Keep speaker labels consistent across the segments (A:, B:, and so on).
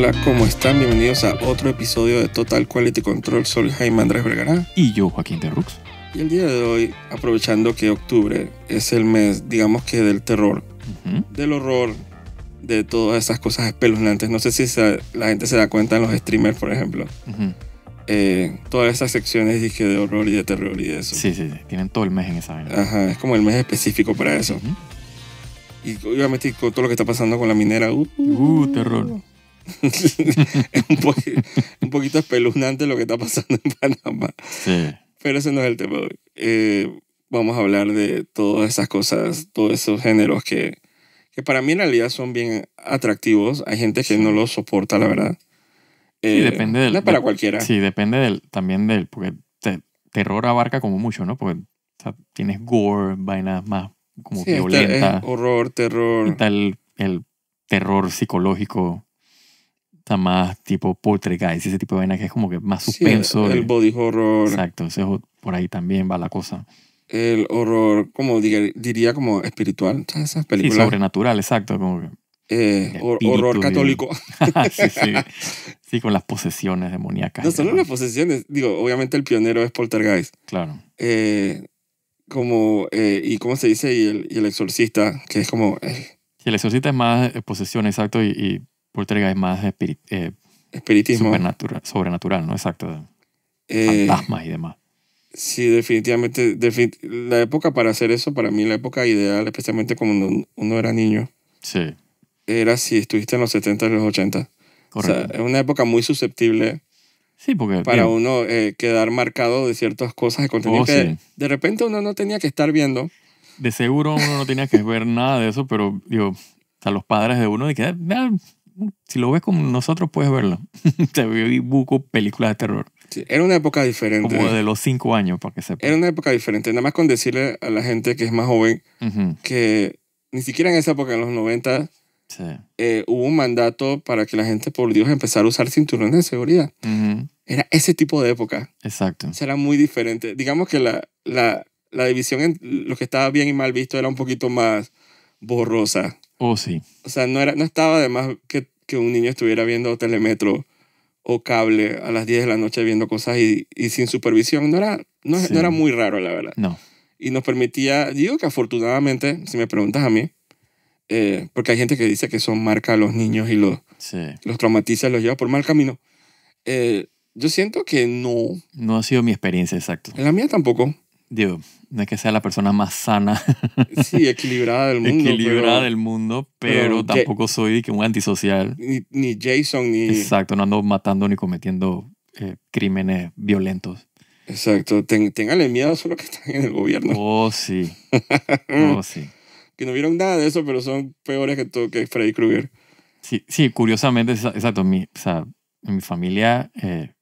A: Hola, ¿cómo están? Bienvenidos a otro episodio de Total Quality Control. Soy Jaime Andrés Vergara.
B: Y yo, Joaquín de Rux.
A: Y el día de hoy, aprovechando que octubre es el mes, digamos que del terror, del horror, de todas esas cosas espeluznantes. No sé si la gente se da cuenta en los streamers, por ejemplo. Eh, todas esas secciones dije de horror y de terror y de eso. Sí, sí, sí. Tienen todo el mes en esa vaina. Ajá, es como el mes específico para eso. Y Y obviamente con todo lo que está pasando con la minera. Uh,
C: uh terror.
A: un, poquito espeluznante lo que está pasando en Panamá. Sí. Pero ese no es el tema. Eh, vamos a hablar de todas esas cosas, todos esos géneros que, que para mí en realidad son bien atractivos. Hay gente que no lo soporta, la verdad. sí, eh, depende del. No es para cualquiera. Sí,
B: depende del, también del. Porque terror abarca como mucho, ¿no? Porque tienes gore, vainas más como sí, violentas. horror, terror. Está el, el terror psicológico más tipo poltergeist, ese tipo de vaina que es como que más suspenso. el, body horror. Exacto, por ahí también va la cosa.
A: El horror, como diría, como espiritual, esas sobrenatural,
B: exacto. Como eh, horror católico. Ah, sí, con las posesiones demoníacas. No solo
A: las posesiones, digo, obviamente el pionero es poltergeist. Claro. Eh, como, eh, y cómo se dice, y el, exorcista, que es
B: como... el exorcista es más posesión, exacto, y Poltergeist más espirit eh, espiritismo. Sobrenatural, ¿no? Exacto. Eh, Fantasmas
C: y demás. Sí,
A: definitivamente. la época para hacer eso, para mí la época ideal, especialmente cuando uno era niño. Sí. Era si estuviste en los 70 y los 80. Correcto. O sea, es una época muy susceptible.
B: Sí, porque. Para
A: uno eh, quedar marcado de ciertas cosas de contenido oh, que
B: de repente uno no tenía que estar viendo. De seguro uno no tenía que ver nada de eso, pero digo, o los padres de uno de que. Ah, si lo ves como nosotros, puedes verlo. Te vi buco películas de terror. era una época diferente. Como de los cinco años, para que sepa.
A: Era una época diferente. Nada más con decirle a la gente que es más joven que ni siquiera en esa época, en los 90, eh, hubo un mandato para que la gente, por Dios, empezara a usar cinturones de seguridad. Era ese tipo de época. Exacto. será era muy diferente. Digamos que la, la, la división en lo que estaba bien y mal visto era un poquito más borrosa. O oh, sí. O sea, no, era, no estaba de más que, que un niño estuviera viendo telemetro o cable a las 10 de la noche viendo cosas y, y sin supervisión. No era, no, era muy raro, la verdad. No. Y nos permitía, digo que afortunadamente, si me preguntas a mí, eh, porque hay gente que dice que son marca a los niños y los, los traumatiza, los lleva por mal camino.
B: Eh, yo siento que no. No ha sido mi experiencia, exacto.
A: En la mía tampoco
B: digo, no es que sea la persona más sana. Sí, equilibrada
A: del mundo. equilibrada del
B: mundo, pero, tampoco soy que un antisocial.
A: Ni, Jason, ni... Exacto,
B: no ando matando ni cometiendo eh, crímenes violentos. Exacto, tenganle
A: miedo solo que están en el gobierno.
B: Oh, sí. oh, sí.
A: Que no vieron nada de eso, pero son peores que, todo, que Freddy Krueger.
B: Sí, sí, curiosamente, exacto. Mi, o sea, en mi familia, eh,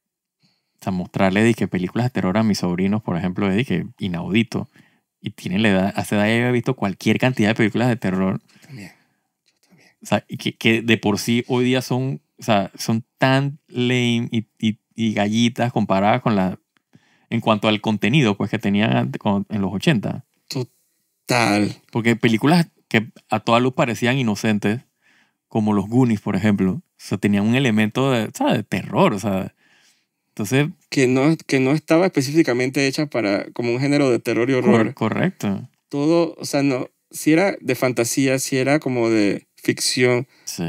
B: sea, mostrarle de que películas de terror a mis sobrinos, por ejemplo, es que inaudito. Y tienen la edad, hace edad ya he visto cualquier cantidad de películas de terror. también. O sea, que, de por sí hoy día son, o sea, son tan lame y, y, gallitas comparadas con la en cuanto al contenido pues que tenían en los 80. Total. Porque películas que a toda luz parecían inocentes, como los Goonies, por ejemplo, o sea, tenían un elemento de, sea de terror, o sea, entonces... Que no, que no estaba específicamente hecha para
A: como un género de terror y horror.
B: correcto.
A: Todo, o sea, no, si era de fantasía, si era como de ficción.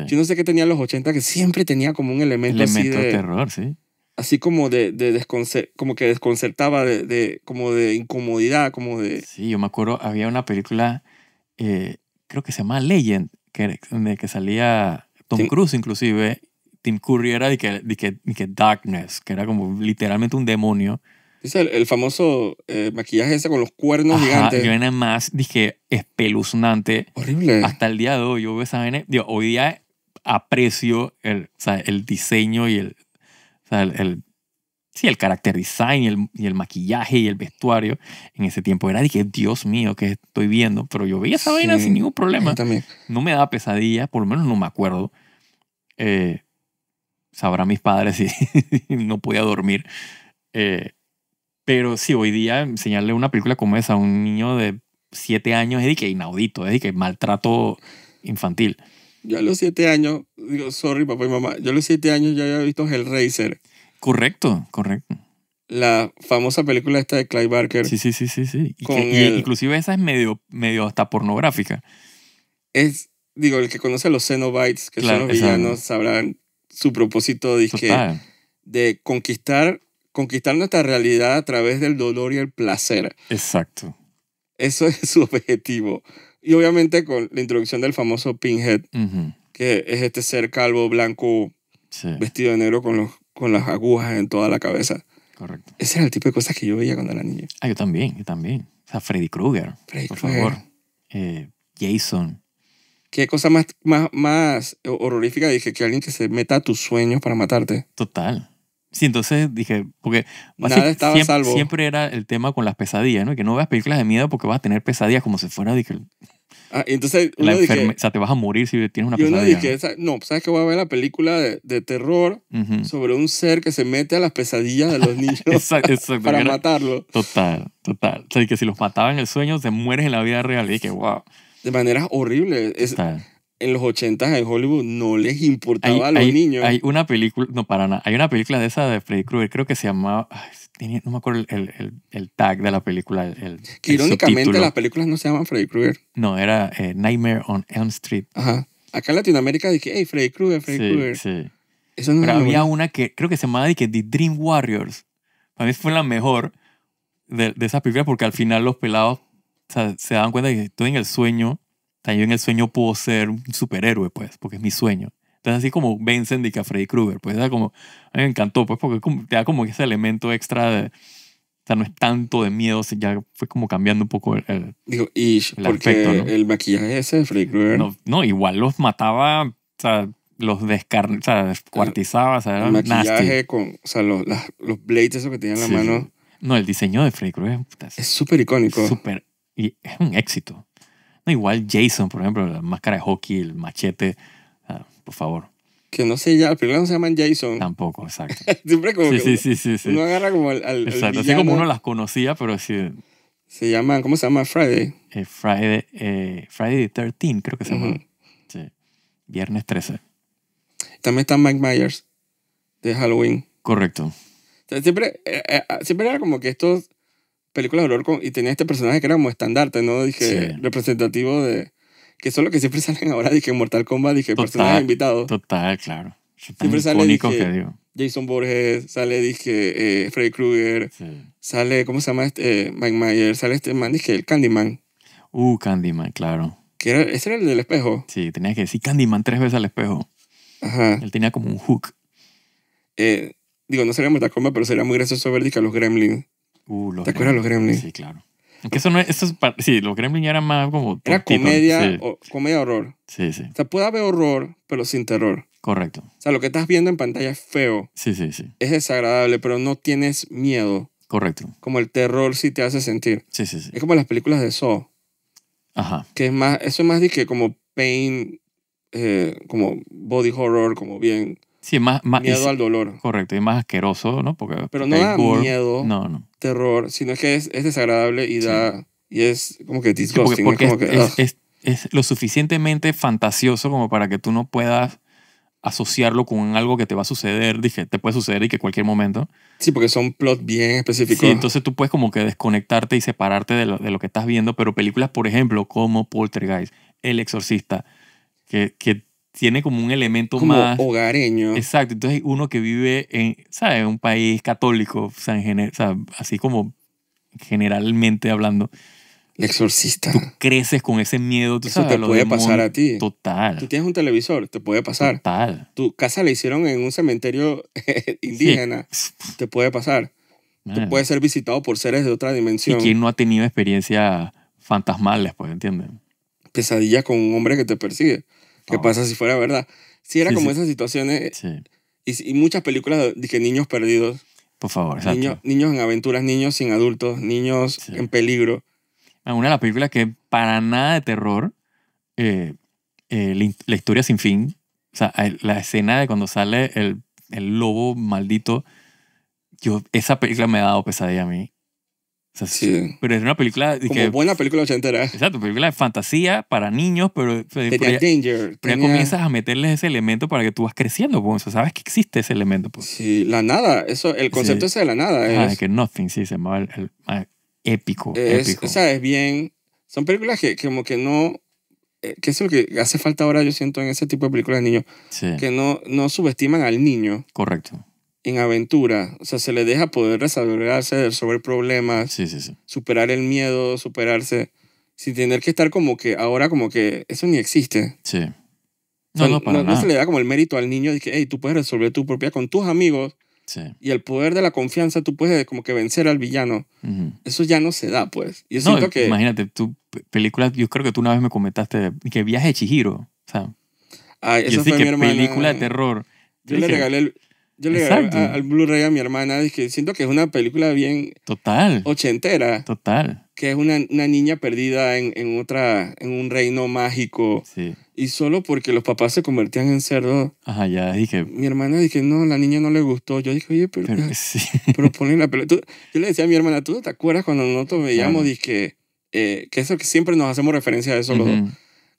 A: Yo no sé qué tenía los 80 que siempre tenía como un elemento, elemento así de, terror, sí. Así como de, de como que desconcertaba, de, como
B: de incomodidad, como de... Sí, yo me acuerdo, había una película, eh, creo que se llama Legend, que, que salía Tom Cruise inclusive, Tim Curry era de que, de que, Darkness, que era como literalmente un demonio. Dice el, famoso
A: eh, maquillaje ese con los cuernos gigantes. Yo nada
B: más dije espeluznante. Horrible. Hasta el día de hoy, yo veo esa vaina. hoy día aprecio el, el diseño y el, el, sí, el character design y el, y el, maquillaje y el vestuario en ese tiempo. Era dije, Dios mío, ¿qué estoy viendo? Pero yo veía esa vaina sin ningún problema. No me daba pesadilla, por lo menos no me acuerdo. Eh, sabrán mis padres y no podía dormir. Eh, pero sí, hoy día enseñarle una película como esa a un niño de 7 años es de que inaudito, es de que maltrato infantil.
A: Yo a los 7 años, digo, sorry papá y mamá, yo a los 7 años ya había visto Hellraiser.
B: Correcto, correcto.
A: La famosa película esta de Clive Barker. Sí,
B: sí, sí, sí, sí. Inclusive
A: esa es medio, medio hasta pornográfica. Es, digo, el que conoce los Cenobites, que claro, son los villanos, sabrán su propósito que de conquistar, conquistar nuestra realidad a través del dolor y el placer.
C: Exacto.
A: Eso es su objetivo. Y obviamente con la introducción del famoso Pinhead, que es este ser calvo, blanco, vestido de negro con, los, con las agujas en toda la cabeza.
B: Correcto. Ese era el tipo de cosas que yo veía cuando era niño. Ah, yo también, yo también. O sea, Freddy Krueger. por favor. Eh, Jason
A: qué cosa más, más, más horrorífica dije que alguien que se meta a tus sueños para matarte.
B: Total. Sí, entonces dije, porque Nada estaba siempre, salvo. siempre, era el tema con las pesadillas, ¿no? Que no veas películas de miedo porque vas a tener pesadillas como si fuera, dije, ah, entonces, la dije, o sea, te vas a morir si tienes una pesadilla. Yo no
A: dije, no, sabes que voy a ver la película de, terror sobre un ser que se mete a las pesadillas de los niños para matarlo.
B: Total, total. O sea, que si los mataban en el sueño, se mueres en la vida real. Y dije, wow de maneras horribles.
A: en los 80 en Hollywood no les importaba a los niños. Hay
B: una película, no para nada, hay una película de esa de Freddy Krueger, creo que se llamaba, no me acuerdo el, tag de la película. El, que irónicamente las películas no se llaman Freddy Krueger. No, era eh, Nightmare on Elm Street. Ajá.
A: Acá en Latinoamérica dije, hey, Freddy Krueger, Freddy Krueger. Sí.
B: Eso no Pero había una que creo que se llamaba que The Dream Warriors. Para mí fue la mejor de, de esas películas porque al final los pelados o sea, se daban cuenta que estoy en el sueño, yo en el sueño puedo ser un superhéroe, pues, porque es mi sueño. Entonces, así como vencen de que a Freddy Krueger, pues, era como, a mí me encantó, pues, porque te da como ese elemento extra de. O sea, no es tanto de miedo, ya fue como cambiando un poco el, Digo, y el porque el maquillaje ese de Freddy Krueger. No, igual los mataba, o sea, los descarnaba, o sea, descuartizaba, o sea, El maquillaje con, o sea, los, los blades esos que tenía en la mano. No, el diseño de Freddy Krueger es súper icónico. Súper y es un éxito. No, igual Jason, por ejemplo, la máscara de hockey, el machete, por favor.
A: Que no sé ya, al final no se llaman Jason.
B: Tampoco, exacto. Siempre como sí, sí, uno agarra
A: como al, Exacto, así como uno las
B: conocía, pero sí.
A: Se llaman, ¿cómo se llama? Friday.
B: Eh, Friday, eh,
A: Friday 13, creo que se llama. Sí.
B: Viernes 13.
A: También está Mike Myers de Halloween. Correcto. siempre, eh, siempre era como que estos películas de horror y tenía este personaje que era como estandarte, ¿no? Dije, representativo de... Que son los que siempre salen ahora, dije, Mortal Kombat, dije, personajes invitados.
C: Total, claro. Siempre sale, que
A: Jason Borges, sale, dije, eh, Freddy Krueger, sale, ¿cómo se llama? Este, eh, Mike Myers, sale este man, dije, el Candyman.
B: Uh, Candyman, claro.
A: era, ese era el del
B: espejo. Sí, tenía que decir Candyman tres veces al espejo. Ajá. Él tenía como un hook.
A: Eh, digo, no sería Mortal Kombat, pero sería muy gracioso ver, dije, a los Gremlins. Uh, ¿Te acuerdas de los Gremlins? Sí,
B: claro. Aunque eso no es, sí, los Gremlins eran más como... Era comedia,
A: comedia horror.
B: Sí, sí.
C: O
A: sea, puede haber horror, pero sin terror. Correcto. O sea, lo que estás viendo en pantalla es feo. Sí, sí, sí. Es desagradable, pero no tienes miedo. Correcto. Como el terror sí te hace sentir. Sí, sí, sí. Es como las películas de Saw. Ajá. Que es más, eso es más de que como pain, eh, como body horror, como bien
B: Sí, más, más miedo al dolor. Correcto, y más asqueroso, ¿no? Porque, Pero no da miedo, no,
A: terror, sino que es, desagradable y da. Y es como que es,
B: lo suficientemente fantasioso como para que tú no puedas asociarlo con algo que te va a suceder, dije, te puede suceder y que cualquier momento. Sí, porque son plots bien específicos. entonces tú puedes como que desconectarte y separarte de lo, que estás viendo, pero películas, por ejemplo, como Poltergeist, El Exorcista, que, que tiene como un elemento como más hogareño. Exacto, entonces uno que vive en, ¿sabes? Un país católico, sea, así como generalmente hablando. El exorcista. Tú creces con ese miedo, tú Eso te puede pasar a ti. Total.
A: Tú tienes un televisor, te puede pasar. Total. Tu casa la hicieron en un cementerio indígena, te puede pasar. Tú Te puede ser visitado por seres de otra dimensión. ¿Y quién
B: no ha tenido experiencia fantasmales, pues, entienden?
A: Pesadillas con un hombre que te persigue. ¿Qué pasa si fuera verdad? Sí, era como esas situaciones. Sí. Y, muchas películas dije, niños perdidos.
B: Por favor, exacto.
A: Niños, en aventuras, niños sin adultos, niños
B: en peligro. Ah, una de las películas que para nada de terror, eh, eh, la, historia sin fin, o sea, la escena de cuando sale el, el lobo maldito, yo, esa película me ha dado pesadilla a mí pero es una película. Como buena película ochentera. Exacto, película de fantasía para niños, pero. Eh, ya,
A: ya, comienzas
B: a meterles ese elemento para que tú vas creciendo, pues. sabes que existe ese elemento, pues. Sí, la nada. eso El concepto es ese de la nada. Es, ah, que Nothing, sí, se llamaba el, ah, épico. Es,
A: bien. Son películas que, como que no. Eh, qué es lo que hace falta ahora, yo siento, en ese tipo de películas de niños. Que no, no subestiman al niño. Correcto en aventura, o sea, se le deja poder resolverse, resolver problemas, superar el miedo, superarse, sin tener que estar como que ahora como que eso ni existe.
C: Sí. No, no, para nada. no, se le da
A: como el mérito al niño de que, hey, tú puedes resolver tu propia con tus amigos y el poder de la confianza, tú puedes como que vencer al villano. Eso ya no se da, pues. Yo que...
B: Imagínate, tu película, yo creo que tú una vez me comentaste que Viaje de Chihiro, o sea, Ay, ah, esa fue mi hermana, película de terror. Yo, le regalé el yo le Exacto. al
A: Blu-ray a mi hermana, es siento que es una película bien... Total. Ochentera.
C: Total.
A: Que es una, una niña perdida en, en, otra, en un reino mágico. Sí. Y solo porque los papás se convertían en cerdo. Ajá, ya dije. Mi hermana dije, no, la niña no le gustó. Yo dije, oye, pero... Pero, sí. pero la película. Yo le decía a mi hermana, ¿tú no te acuerdas cuando nosotros veíamos, dije, eh, que eso que siempre nos hacemos referencia a eso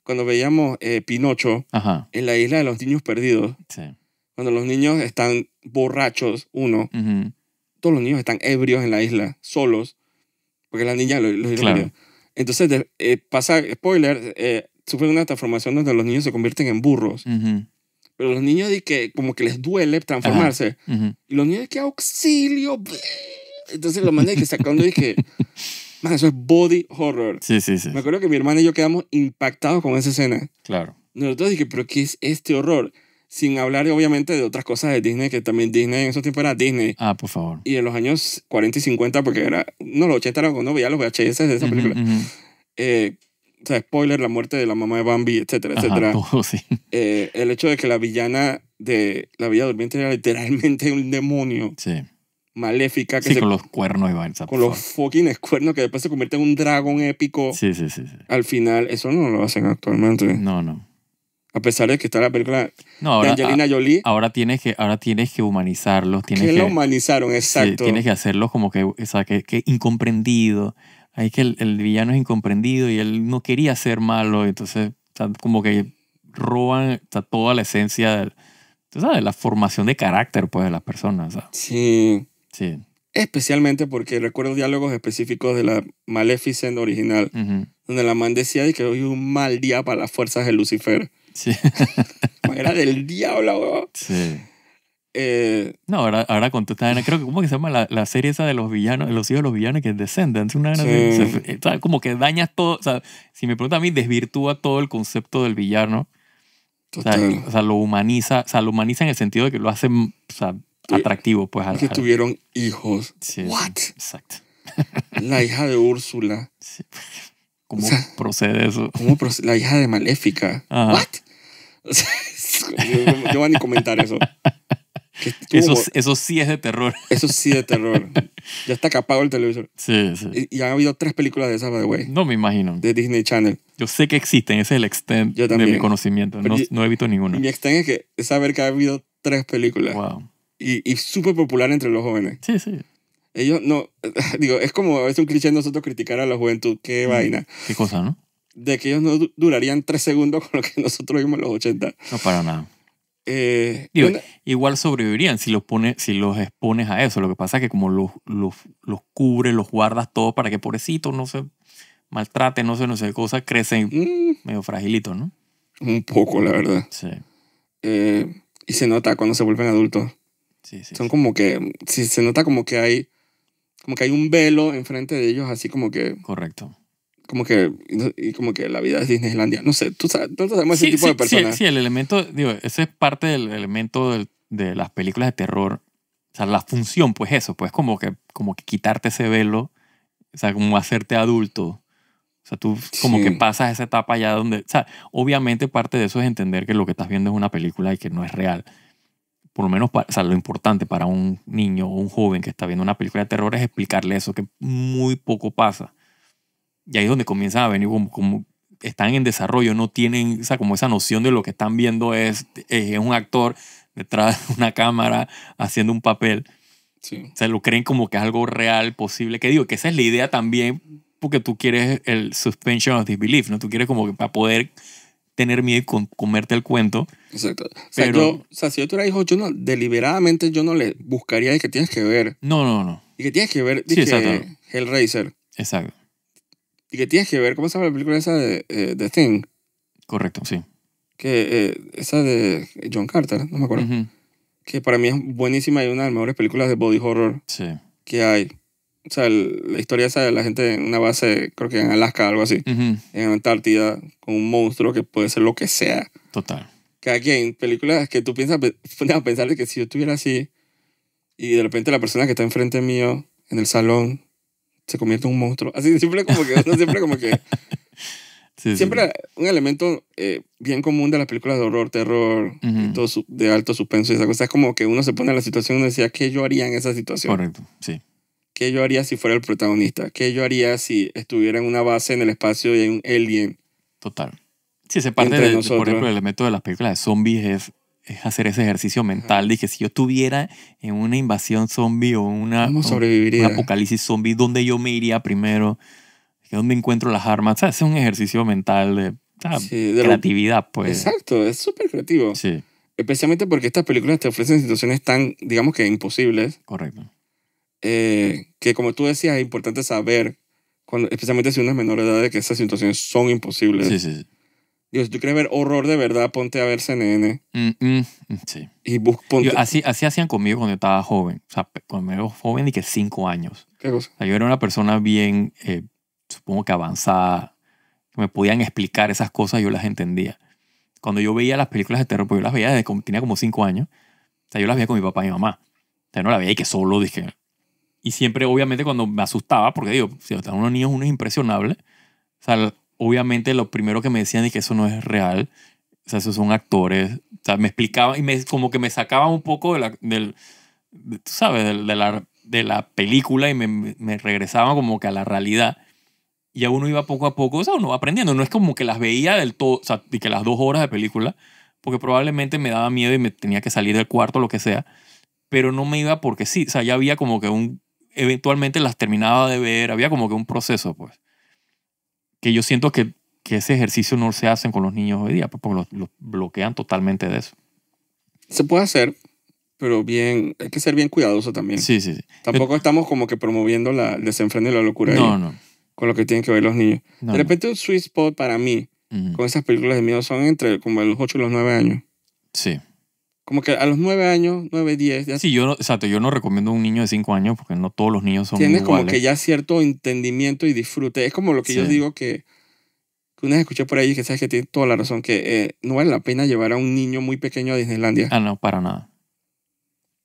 A: Cuando veíamos eh, Pinocho en la isla de los niños perdidos. Sí cuando los niños están borrachos, uno, todos los niños están ebrios en la isla, solos, porque la niña los, a Entonces eh, pasa, spoiler, eh, sufre una transformación donde los niños se convierten en burros. Pero los niños de que como que les duele transformarse. Y los niños de que auxilio. Entonces lo mandé que sacando y que... Man, eso es body horror. Sí, sí, sí. Me acuerdo que mi hermana y yo quedamos impactados con esa escena. Claro. Nosotros dije, pero ¿qué es este horror? Sin hablar, obviamente, de otras cosas de Disney, que también Disney en esos tiempos era Disney.
C: Ah, por favor.
A: Y en los años 40 y 50, porque era. No, los 80 era cuando veía los VHS de esa película. Eh, o sea, spoiler, la muerte de la mamá de Bambi, etcétera, etcétera. Oh, eh, el hecho de que la villana de La Villa Durmiente era literalmente un demonio. Sí. Maléfica. Que con los cuernos, Con los fucking cuernos que después se convierte en un dragón épico. sí, sí, sí, Al final, eso no lo hacen actualmente. No, no. A pesar de que está la película de Angelina
B: Jolie. Ahora tienes que, ahora tienes que humanizarlos. Tienes que, lo humanizaron, exacto. tienes que hacerlos como que, o que, incomprendido. Hay que el, villano es incomprendido y él no quería ser malo. Entonces, como que roban toda la esencia de la formación de carácter pues, de las personas. Sí. Sí.
A: Especialmente porque recuerdo diálogos específicos de la Maleficent original, donde la man decía que hoy es un mal día para las fuerzas de
B: Lucifer.
A: era del diablo, weón.
B: Eh, no, ahora, ahora con creo que ¿cómo que se llama la, la, serie esa de los villanos, los hijos de los villanos que descenden eh, como que dañas todo, si me preguntas a mí, desvirtúa todo el concepto del villano. O, sea, lo humaniza, o sea, lo humaniza en el sentido de que lo hace mm, atractivo, pues. que tuvieron
A: hijos. What? Exacto. La hija de Úrsula. ¿Cómo procede eso? La hija de Maléfica. Yo no voy a comentar eso. Eso, eso, sí es de terror. Eso sí de terror. ya está capado el televisor.
B: Sí, sí.
A: Y, han habido tres películas de esas, by the way.
B: No me imagino. De Disney Channel. Yo sé que existen, ese es el extent de mi conocimiento. No, evito ninguno he visto ninguna.
A: Mi extent es que saber que ha habido tres películas. Wow. Y, súper popular entre los jóvenes.
B: Sí,
C: sí.
A: Ellos no. Digo, es como a veces un cliché nosotros criticar a la juventud. Qué vaina. Qué cosa, ¿no? de que ellos no durarían tres segundos con lo
B: que nosotros vimos en los 80. No, para nada. Eh, igual sobrevivirían si los, pone, si los expones a eso. Lo que pasa es que como los, los, los cubres, los guardas todo para que pobrecitos no se maltraten, no sé, no sé, cosas crecen mm. medio fragilitos, ¿no?
A: Un poco, la verdad. Sí. Eh, y se nota cuando se vuelven adultos. Sí, sí. Son como que, sí, se nota como que hay, como que hay un velo enfrente de ellos, así como que... Correcto como que, como que la vida es Disneylandia. No sé, tú sabes, nosotros sabemos ese tipo de personas. Sí, sí,
B: el elemento, digo, ese es parte del elemento de las películas de terror. O sea, la función, pues eso, pues como que, como que quitarte ese velo, o sea, como hacerte adulto. O sea, tú como que pasas esa etapa ya donde, o sea, obviamente parte de eso es entender que lo que estás viendo es una película y que no es real. Por lo menos, o sea, lo importante para un niño o un joven que está viendo una película de terror es explicarle eso, que muy poco pasa y ahí es donde comienzan a venir como, están en desarrollo, no tienen como esa noción de lo que están viendo es, eh, un actor detrás de una cámara haciendo un papel. Sí. O sea, lo creen como que es algo real, posible. Que digo, que esa es la idea también, porque tú quieres el suspension of disbelief, ¿no? Tú quieres como que para poder tener miedo y comerte el cuento. Exacto. O sea, pero, yo,
A: o sea, si yo tuviera no, deliberadamente yo no le buscaría el que tienes que ver.
B: No, no, no.
A: Y que tienes que ver, sí, Hellraiser. Exacto. Y que tienes que ver, ¿cómo se llama la película esa de eh, The Thing? Correcto, sí. Que eh, esa de John Carter, no me acuerdo. Que para mí es buenísima y una de las mejores películas de body horror sí. que hay. O sea, la historia esa de la gente en una base, creo que en Alaska, algo así,
C: en
A: Antártida, con un monstruo que puede ser lo que sea. Total. Que aquí en películas que tú piensas, a pensar de que si yo estuviera así y de repente la persona que está enfrente mío en el salón se convierte en un monstruo. Así siempre como que, siempre como que... siempre un elemento eh, bien común de las películas de horror, terror, de alto suspenso y esa cosa es como que uno se pone en la situación y uno decía, ¿qué yo haría en esa situación?
B: Correcto, sí.
A: ¿Qué yo haría si fuera el protagonista? ¿Qué yo haría si estuviera en una base en el espacio y hay un alien?
B: Total. Sí, se parte, de, por ejemplo, el elemento de las películas de zombies es es eh, hacer ese ejercicio mental. Dije, si yo estuviera en eh, una invasión zombie o una, un apocalipsis zombie, ¿dónde yo me iría primero? ¿Dónde encuentro las armas? sea, Es un ejercicio mental de, de creatividad, pues.
A: Exacto, es súper
B: creativo. Sí. Especialmente porque estas películas te ofrecen situaciones tan, digamos
A: que imposibles. Correcto. Eh, que como tú decías, es importante saber, cuando, especialmente si uno es menor de edad, de que esas situaciones son imposibles. Sí, sí, sí Dios, si tú quieres ver horror de verdad, ponte a ver CNN.
B: Mm, mm, mm, sí.
A: Y bus, así,
B: así hacían conmigo cuando estaba joven. O sea, cuando era joven y que cinco años. ¿Qué cosa? yo era una persona bien, eh, supongo que avanzada. Que me podían explicar esas cosas, y yo las entendía. Cuando yo veía las películas de terror, pues yo las veía desde que tenía como cinco años. O sea, yo las veía con mi papá y mi mamá. O sea, no la veía y que solo dije. Y siempre, obviamente, cuando me asustaba, porque digo, si están unos niños, uno es impresionable. O sea, obviamente lo primero que me decían es que eso no es real, o sea, esos son actores, o sea, me explicaban y me, como que me sacaban un poco de la, del, de, la, de la película y me, me regresaban como que a la realidad. Y a uno iba poco a poco, o sea, uno va aprendiendo, no es como que las veía del todo, o sea, y que las dos horas de película, porque probablemente me daba miedo y me tenía que salir del cuarto, lo que sea, pero no me iba porque sí, o sea, ya había como que un, eventualmente las terminaba de ver, había como que un proceso, pues que yo siento que, ese ejercicio no se hace con los niños hoy día, pues, porque los, bloquean totalmente de eso.
A: Se puede hacer, pero bien, hay que ser bien cuidadoso también. Sí, sí, sí. Tampoco estamos como que promoviendo la, el desenfreno y la locura. Con lo que tienen que ver los niños. de repente un sweet spot para mí con esas películas de miedo son entre como los 8 y los 9 años. Sí. Como que a los nueve años, Nueve, diez sí,
B: yo no, exacto, yo no recomiendo a un niño de cinco años porque no todos los niños son Tienes como que ya
A: cierto entendimiento y disfrute. Es como lo que yo digo que, que una vez escuché por ahí que sabes que tiene toda la razón, que eh, no vale la pena llevar a un niño muy pequeño a Disneylandia. Ah,
B: no, para nada.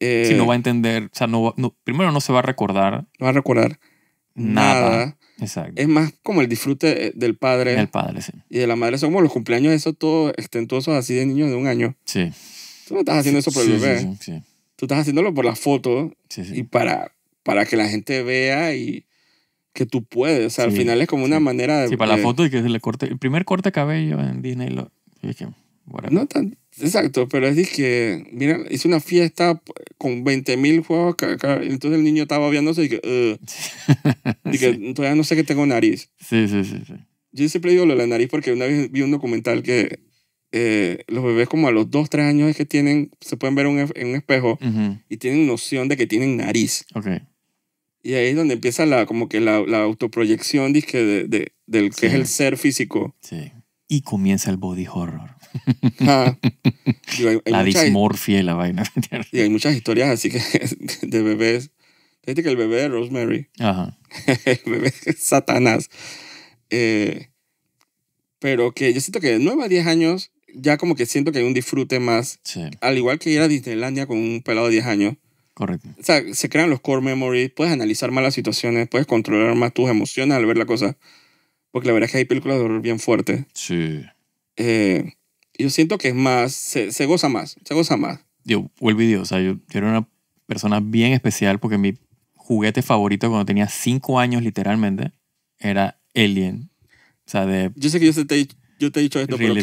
B: Eh, si no va a entender, o sea, no, primero no se va a recordar.
A: No va a recordar nada. Exacto. Es más como el disfrute eh, del padre. Del padre, sí. Y de la madre. Son como los cumpleaños, eso todo estentuosos, así de niños de un año. Sí. Tú
C: no estás haciendo eso por el bebé.
A: Tú estás haciéndolo por la foto y para, para que la gente vea y que tú puedes.
B: O sea, al final es como una manera de... Sí, para la foto y que se le corte... El primer corte de cabello en Disney lo... No tan...
A: Exacto, pero es que, mira, hice una fiesta con 20.000 mil juegos, entonces el niño estaba viéndose y que, y que todavía no sé que tengo nariz.
C: sí, sí, sí.
A: Yo siempre digo lo de la nariz porque una vez vi un documental que eh, los bebés como a los 2, 3 años es que tienen, se pueden ver en un espejo y tienen noción de que tienen nariz. Okay. Y ahí es donde empieza la, como que la, la autoproyección dizque, de, de, del que es el ser físico. Sí.
B: Y comienza el body horror. la
A: dismorfia y la vaina. y hay muchas historias así que de bebés. Fíjate que el bebé de Rosemary, Ajá. el bebé de Satanás, eh, pero que yo siento que de 9 a 10 años ya como que siento que hay un disfrute más. Al igual que ir a Disneylandia con un pelado de 10 años. Correcto. O sea, se crean los core memories, puedes analizar más las situaciones, puedes controlar más tus emociones al ver la cosa. Porque la verdad es que hay películas de horror bien fuertes. Sí. Eh, yo siento que es más, se, se, goza más,
B: se goza más. Yo vuelvo y o sea, yo, era una persona bien especial porque mi juguete favorito cuando tenía 5 años literalmente era Alien. O sea, de...
A: Yo sé que yo te, yo te he dicho esto, pero Que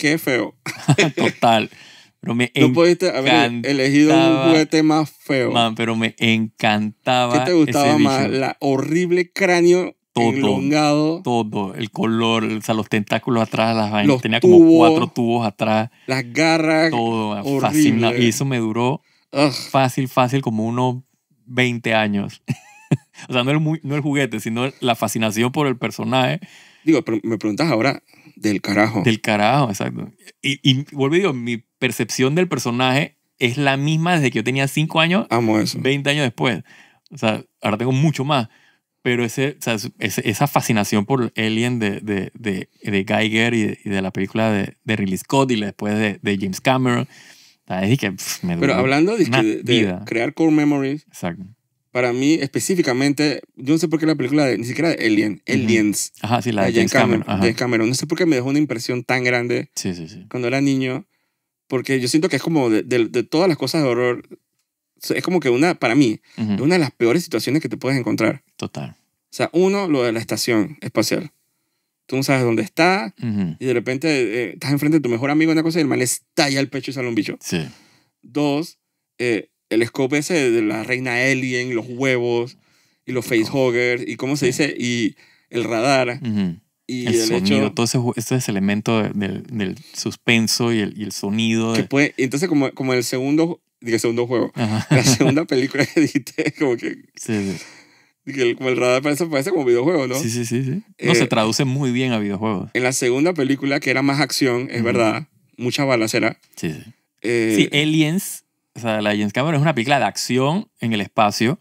A: qué
B: feo. Total. Pero me no haber elegido un juguete más feo. pero me encantaba. ¿Qué te gustaba más? La
A: horrible cráneo todo,
B: Todo, el color, o sea, los tentáculos atrás, las vainas. Tenía como cuatro tubos atrás. Las garras. Todo, ah, Y eso me duró fácil, fácil, como unos 20 años. o sea, no el, no el juguete, sino la fascinación por el personaje. Digo, pero me preguntas ahora, del carajo. Del carajo, exacto. Y, y vuelvo y digo, mi percepción del personaje es la misma desde que yo tenía 5 años. Amo 20 años después. O sea, ahora tengo mucho más. Pero ese, esa fascinación por Alien de, de, de, de Geiger y de, la película de, de Ridley Scott y después de, de James Cameron. O sea, es que, me Pero hablando de,
A: crear core memories. Exacto para mí específicamente, yo no sé por qué la película, de, ni siquiera de Alien, Aliens.
B: Ajá, sí, la de, Cameron.
A: Cameron. No sé por qué me dejó una impresión tan grande sí, sí, sí. cuando era niño, porque yo siento que es como de, de todas las cosas de horror, es como que una, para mí, uh una de las peores situaciones que te puedes encontrar. Total. O sea, uno, lo de la estación espacial. Tú no sabes dónde está y de repente eh, estás enfrente de tu mejor amigo, una cosa, y el man estalla el pecho y sale un bicho. Sí. Dos, eh, el scope ese de la reina alien, los huevos y los facehuggers y cómo se dice y el radar y el, hecho,
B: todo ese, este elemento del, suspenso y el, el sonido.
A: Que entonces como, como el segundo,
B: segundo juego, la
A: segunda película que dijiste, como que... Sí, sí. el, como el radar parece, como videojuego, ¿no? Sí, sí, sí. sí. No, se eh, traduce
B: muy bien a videojuegos.
A: En la segunda película, que era más acción, es verdad,
B: mucha balacera. Sí, sí. Eh, sí, Aliens la Alien's James es una película de acción en el espacio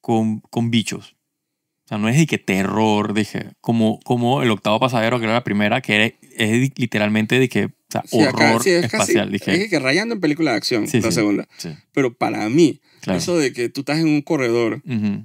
B: con, con bichos. O sea, no es de que terror, dije, como, como el octavo pasajero, que era la primera, que es literalmente de que o sea, horror espacial. dije.
A: que rayando en película de acción, la segunda. Pero para mí, Eso de que tú estás en un corredor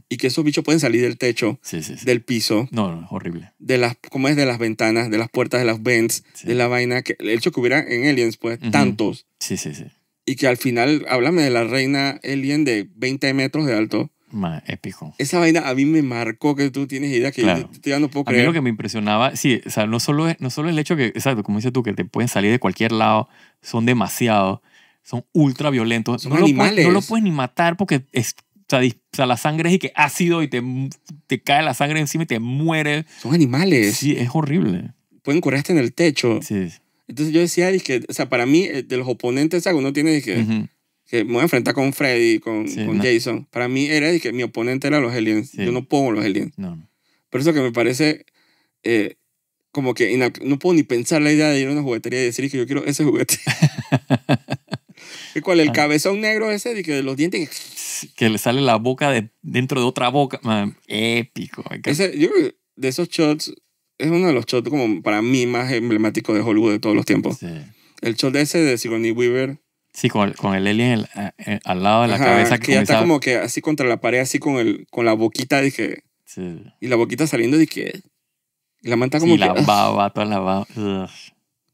A: y que esos bichos pueden salir del techo, del piso.
B: No, no, horrible.
A: De las, como es? De las ventanas, de las puertas, de las vents, de la vaina. Que, el hecho que hubiera en Aliens, pues, tantos. Sí, sí, sí. Y que al final, háblame de la reina alien de 20 metros de alto.
B: Más épico.
A: Esa vaina a mí me marcó que tú tienes idea que claro. yo,
B: ya no puedo creer. A mí lo que me impresionaba, sí, o sea, no solo, es, no solo el hecho que, exacto, como dices tú, que te pueden salir de cualquier lado, son demasiados, son ultra violentos. Son no, animales. Lo puedes, no lo puedes ni matar porque es, o sea, la sangre es y que ácido y te, te cae la sangre encima y te muere.
A: Son animales. Sí, es horrible. Pueden correr hasta en el techo. Sí, Sí.
B: Entonces yo decía,
A: que, o sea, para mí, eh, de los oponentes, algo uno tiene que, que me voy a enfrentar con Freddy, con, con Jason. Para mí era que mi oponente era los aliens. Yo no pongo los aliens. Por eso que me parece eh, como que no puedo ni pensar la idea de ir a una juguetería y decir que yo quiero ese juguete. ¿Y cual El ah. cabezón negro ese de que de los dientes
B: que... le sale la boca de, dentro de otra boca. épico. Ese, yo creo que
A: de esos shots es uno de los shots como para mí más emblemáticos de Hollywood de todos los tiempos. Sí. El shot de ese de Sigourney Weaver.
B: Sí, con el, con el alien eh, eh, al lado de la cabeza. Que, ya está como
A: que así contra la pared, así con, el, con la boquita, dije. Y la boquita saliendo, dije. Y la manta como que. la
B: baba, toda la
A: baba.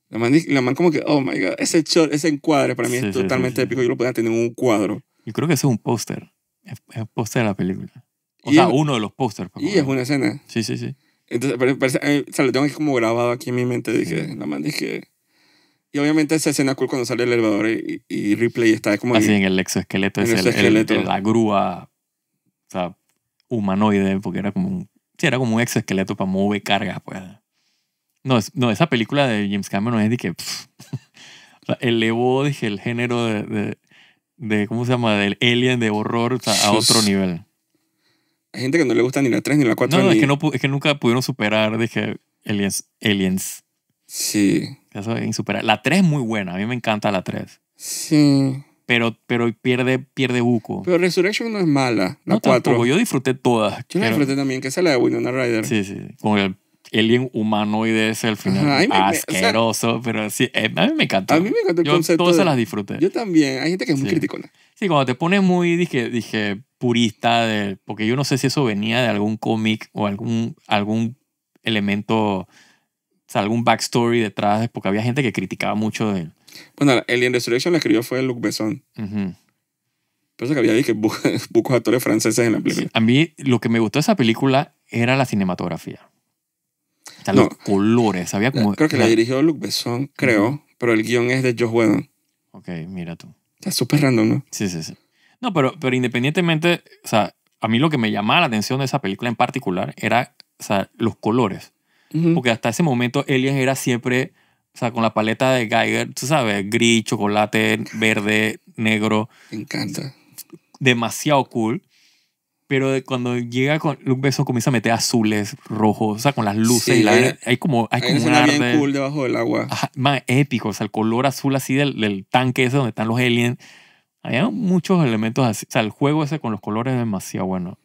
A: La man, como que, oh my god, ese shot, ese encuadre para mí es totalmente épico. Yo lo podía tener en un cuadro.
B: Yo creo que ese es un póster. Es, un póster de la película. O
A: sea, uno de los pósters. Pues, y es una escena. Sí, sí, sí. Entonces, pero, eh, o sea, lo tengo como grabado aquí en mi mente. Dije, la dije. Y obviamente esa escena cool cuando sale el elevador y, y Ripley está como. Así en
B: el exoesqueleto. es el, exoesqueleto. la grúa. O sea, humanoide, porque era como un. era como un exoesqueleto para mover cargas, pues. No, no, esa película de James Cameron es de que. elevó, dije, el género de, de, ¿Cómo se llama? Del alien de horror a otro nivel. Hay gente
A: que no le gusta ni la 3 ni la 4. No, no, es, que
B: no es que nunca pudieron superar, dije, Aliens. aliens. Sí. Eso es insuperable. La 3 es muy buena, a mí me encanta la 3.
A: Sí.
B: Pero, pero pierde, pierde buco. Pero Resurrection no es mala, la no, 4. Yo disfruté todas. Yo la disfruté también, que es la de Winona Ryder. Sí, sí, con el alien humanoide es al final. asqueroso, pero sí, eh, a mí me encantó. A mí me encantó el concepto. Todas se las disfruté. Yo también. Hay gente que es muy crítico Sí, cuando te pones muy, dije, dije purista, de, porque yo no sé si eso venía de algún cómic o algún, algún elemento, o sea, algún backstory detrás, porque había gente que criticaba mucho de él.
A: Bueno, Alien Resurrection la escribió fue Luc Besson. Uh eso que había dije,
B: bucos actores franceses en la película. a mí lo que me gustó de esa película era la cinematografía los colores. Había como... Creo que la, dirigió
A: Luc Besson, creo,
B: pero el guión es de Joe Whedon. Ok, mira tú. Está súper random, ¿no? Sí, sí, sí. No, pero, pero independientemente, o sea, a mí lo que me llamaba la atención de esa película en particular era, o sea, los colores. Porque hasta ese momento Elias era siempre, o sea, con la paleta de Geiger, tú sabes, gris, chocolate, verde, negro. Me encanta. Demasiado cool. Pero cuando llega con un beso comienza a meter azules, rojos, o sea, con las luces y la, hay, como hay, como un cool debajo del agua. Más épico, o sea, el color azul así del, tanque ese donde están los aliens. Había muchos elementos así, o sea, el juego ese con los colores es demasiado bueno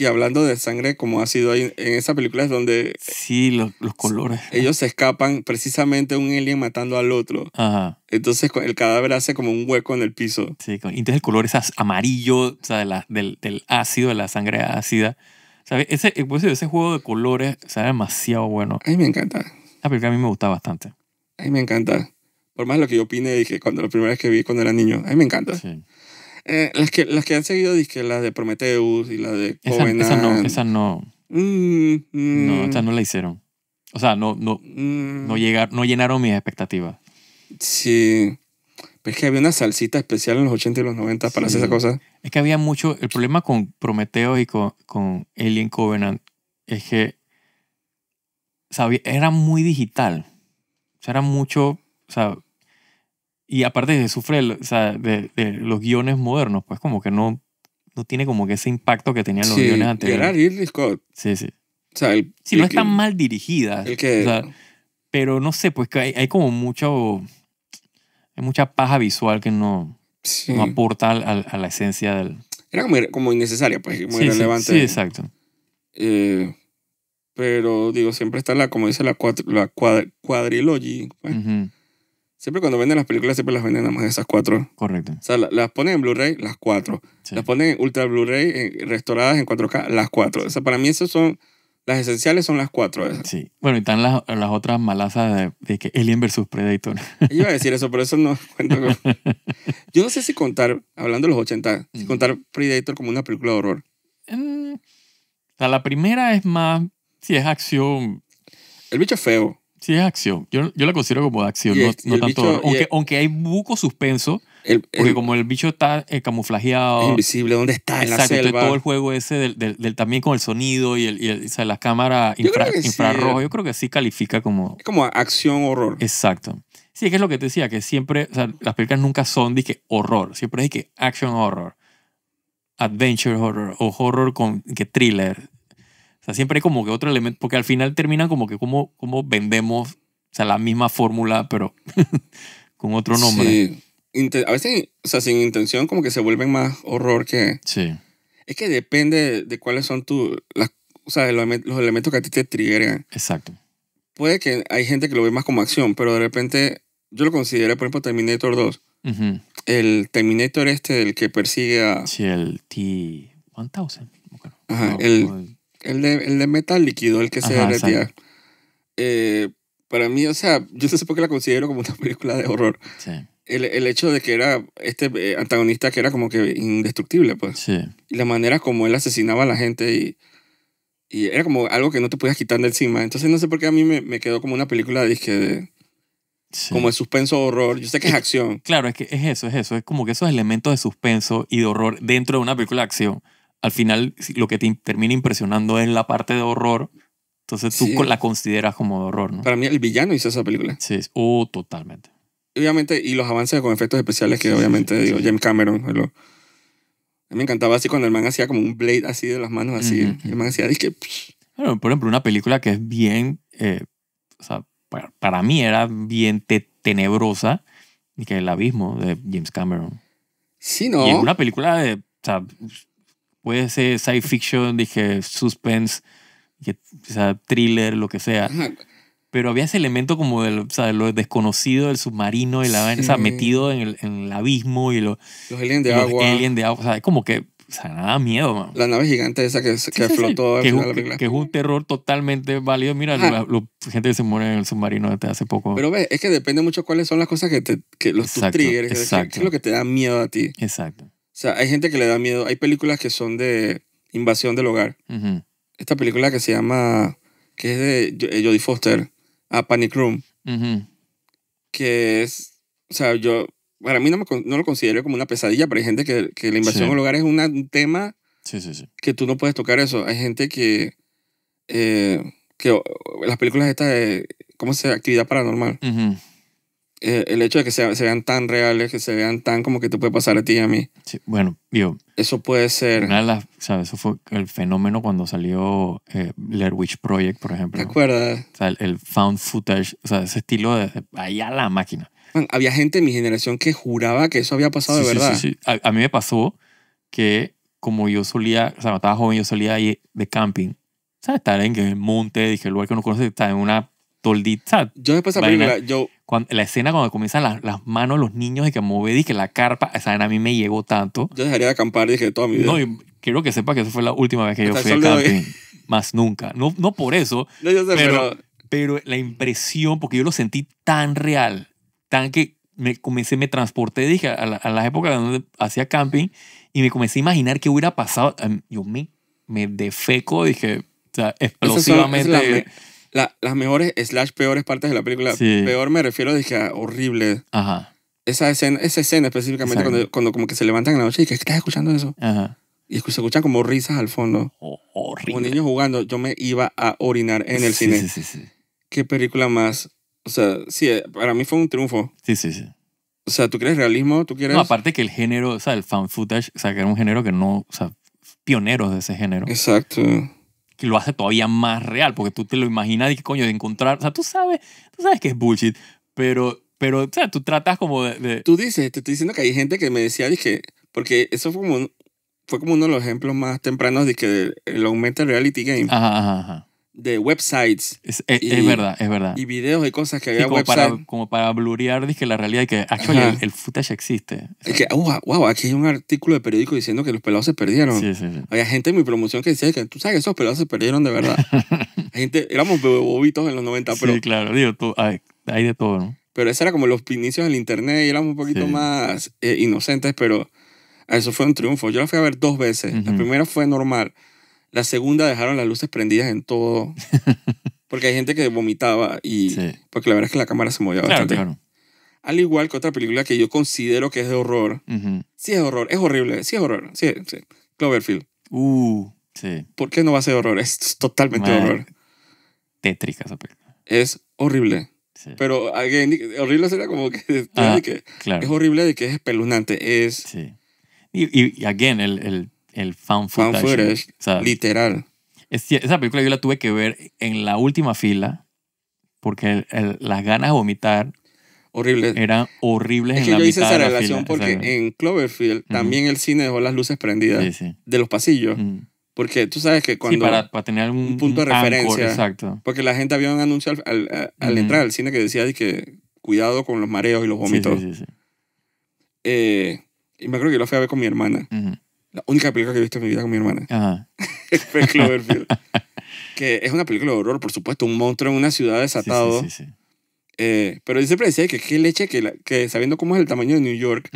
A: y hablando de sangre como ha sido ahí en esa película es donde... Sí,
B: los, colores.
A: Ellos se escapan precisamente un alien matando al otro.
B: Ajá. Entonces el cadáver hace como un hueco en el piso. Sí, entonces el color es amarillo, o sea, de la, del, del, ácido, de la sangre ácida. ¿Sabes? Ese, eh, pues, ese juego de colores o demasiado bueno. A mí me encanta. La película a mí me gusta bastante. A mí me encanta.
A: Por más lo que yo opine, dije, cuando la primera vez que vi cuando era niño, a mí me encanta. Sí. Eh, las, que, han
B: seguido, que las de Prometheus y las de Covenant. Esa, no, esas no. no, mm, esas no la hicieron. O sea, no, no, no, mm. llegar, no llenaron mis expectativas.
A: Sí. Pero es que había una salsita especial en los 80 y los 90 para hacer esa cosa.
B: Es que había mucho. El problema con Prometeo y con, con Alien Covenant es que sabía, era muy digital. O sea, era mucho. O sea, y aparte de sufre o sea, de, de, los guiones modernos, pues como que no, no tiene como que ese impacto que tenían los guiones anteriores. era Scott. Sí, sí. O sea, el, no están mal dirigida. que, pero no sé, pues que hay, hay, como mucho. Hay mucha paja visual que no, no aporta a, a, la esencia del.
A: Era como, innecesaria, pues, muy relevante. Sí,
B: exacto. Eh,
A: pero digo, siempre está la, como dice la, cuatro la cuadrilogy. Pues. Siempre cuando venden las películas, siempre las venden nada más de esas cuatro. Correcto. O sea, las ponen en Blu-ray, las cuatro. Las ponen en Ultra Blu-ray, restauradas en 4K, las cuatro. O sea, para mí esas son, las esenciales
B: son las cuatro. Sí. Bueno, y están las, otras malasas de, que Alien versus Predator. Yo iba
A: a decir eso, pero eso no Yo no sé si contar, hablando de los 80, si mm. contar
B: Predator como una película de horror. Mm. la primera es más, si es acción, El bicho feo. Sí, es acción. Yo, yo la considero como acción, no, tanto. aunque, aunque hay buco suspenso, porque como el bicho está eh, camuflajeado. invisible, ¿dónde está? En la selva. todo el juego ese del, también con el sonido y, el, y las cámaras infrarrojo, eh. yo creo que sí califica como. como acción horror. Exacto. Sí, es que es lo que te decía, que siempre, o sea, las películas nunca son, de que horror, siempre es que action horror, adventure horror o horror con que thriller sea, siempre hay como que otro elemento, porque al final termina como que como, como vendemos, la misma fórmula, pero con otro nombre. Sí. a veces, o sea, sin intención, como que se vuelven más horror que... Sí.
A: Es que depende de cuáles son tu, los, elementos que a ti te triggeran. Exacto. Puede que hay gente que lo ve más como acción, pero de repente yo lo considero por ejemplo, Terminator 2. El Terminator este, el que persigue a...
B: Sí, el T-1000. Ajá, el,
A: el de, metal líquido, el que se eh, para mí, o sea, yo no sé por qué la considero como una película de horror. El, hecho de que era este eh, antagonista que era como que indestructible,
C: pues. Y
A: la manera como él asesinaba a la gente y, y era como algo que no te podías quitar de encima. Entonces no sé por qué a mí me, me quedó como una película de, de como de suspenso
B: horror. Yo sé que es, eh, acción. Claro, es que es eso, es eso. Es como que esos elementos de suspenso y de horror dentro de una película de acción al final lo que te termina impresionando es la parte de horror. Entonces tú la consideras como de horror, ¿no?
A: Para mí el villano hizo esa película. Sí, oh, totalmente. Obviamente, y los avances con efectos especiales que obviamente digo, James Cameron. me encantaba así cuando el man hacía como un blade así de las manos, así. El man hacía, que...
B: Bueno, por ejemplo, una película que es bien, eh, o sea, para, mí era bien tenebrosa, y que El Abismo de James Cameron. Sí, ¿no? Y es una película de, o sea, puede ser science fiction, dije suspense, o sea, thriller, lo que sea. Pero había ese elemento como o sea, de lo desconocido del submarino y la metido en el, en el abismo y lo, los aliens de agua. Alien de agua. O sea, es como que, o sea, nada miedo, La nave gigante esa que, que flotó. Que, que, es un terror totalmente válido. Mira, la, gente que se muere en el submarino desde hace poco. Pero
A: ves, es que depende mucho cuáles son las cosas que te, que los tus triggers, es lo que te da miedo a ti. Exacto. O sea, hay gente que le da miedo. Hay películas que son de invasión del hogar. Esta película que se llama, que es de eh, Jodie Foster, A Panic Room, que es, o sea, yo, para mí no, me, lo considero como una pesadilla, pero hay gente que, la invasión del hogar es un tema que tú no puedes tocar eso. Hay gente que, eh, que las películas estas de, ¿cómo se Actividad paranormal. Eh, el hecho de que se, vean tan reales, que se vean tan como que te puede pasar a ti y a mí.
B: Sí, bueno, digo. Eso puede ser. O sea, Eso fue el fenómeno cuando salió eh, Project, por ejemplo. ¿Te acuerdas? O sea, el, found footage, o sea, ese estilo de, de allá la máquina.
A: había gente de mi generación que juraba que eso había pasado de verdad. Sí, sí,
B: sí. A, mí me pasó que, como yo solía, o sea, cuando estaba joven, yo solía ir de camping. sea, Estar en el monte, dije, el lugar que no conozco está en una yo después aprendí... yo... Cuando, la escena cuando comienzan las, las manos los niños y que mueve, y que la carpa, esa a mí me llegó tanto. Yo dejaría de acampar, dije, toda mi vida. No, quiero que sepa que esa fue la última vez que yo fui a camping. Más nunca. No, no por eso, pero, pero... la impresión, porque yo lo sentí tan real, tan que me comencé, me transporté, dije, a, las épocas donde hacía camping y me comencé a imaginar qué hubiera pasado. Yo me, me defeco, dije, o sea, explosivamente. es
A: la, las mejores slash peores partes de la película. Peor me refiero a horrible. Ajá. Esa escena, esa escena específicamente cuando, cuando, como que se levantan en la noche y que estás escuchando eso. Ajá. Y se escuchan como risas al fondo. Oh, horrible. niños jugando, yo me iba a orinar en el cine. Sí, sí, sí. Qué película más. O sea, sí, eh, para mí fue un triunfo. Sí, sí,
B: sí. O sea, ¿tú quieres realismo? ¿Tú quieres...? No, aparte que el género, o sea, el fan footage, o sea, que era un género que no, o sea, pioneros de ese género. Exacto que lo hace todavía más real, porque tú te lo imaginas y que coño de encontrar, o sea, tú sabes, tú sabes que es bullshit, pero, pero, o sea, tú tratas como de, Tú dices, te estoy diciendo que hay gente que me decía, dije, porque eso fue como,
A: fue como uno de los ejemplos más tempranos de que el Augmented Reality Game. Ajá, ajá, ajá de
B: websites.
C: Es,
A: e, es, verdad, es verdad. Y
B: videos y cosas que había como Para, como para blurear, la realidad que ah, el, footage existe.
A: Es que, wow, oh, ah, aquí hay un artículo de periódico diciendo que los pelados
B: se perdieron. Sí, sí,
A: había gente en mi promoción que decía que tú sabes que esos pelados se perdieron de verdad. gente, éramos bobitos en los 90, pero... Sí, claro, digo,
B: hay, de todo, ¿no?
A: Pero ese era como los inicios del internet y éramos un poquito más eh, inocentes, pero eso fue un triunfo. Yo la fui a ver dos veces. La primera fue normal la segunda dejaron las luces prendidas en todo. Porque hay gente que vomitaba y. Porque la verdad es que la cámara se movía bastante. Al igual que otra película que yo considero que es de horror. Sí es horror, es horrible, sí es horror. Sí, Cloverfield.
B: Uh, sí.
A: ¿Por qué no va a ser horror? Es totalmente horror.
B: Tétrica esa película. Es horrible.
A: Pero again, horrible será como que,
B: ah, es horrible de que es espeluznante. Es. Sí. Y, y again, el el fan footage. literal. esa película yo la tuve que ver en la última fila porque las ganas de vomitar horribles. Eran horribles es que en la yo hice esa relación porque
A: en Cloverfield también el cine dejó las luces prendidas de los pasillos. Porque tú sabes que cuando... para,
B: tener un, punto de referencia.
A: Porque la gente había un anuncio al, entrar al cine que decía que cuidado con los mareos y los vómitos. Sí, sí, eh, y me acuerdo que yo lo fui a ver con mi hermana. La única película que he visto en mi vida con mi hermana. Ajá. Cloverfield. que es una película de horror, por supuesto. Un monstruo en una ciudad desatado. Sí, sí, sí, eh, pero yo siempre decía que qué leche que, que sabiendo cómo es el tamaño de New York,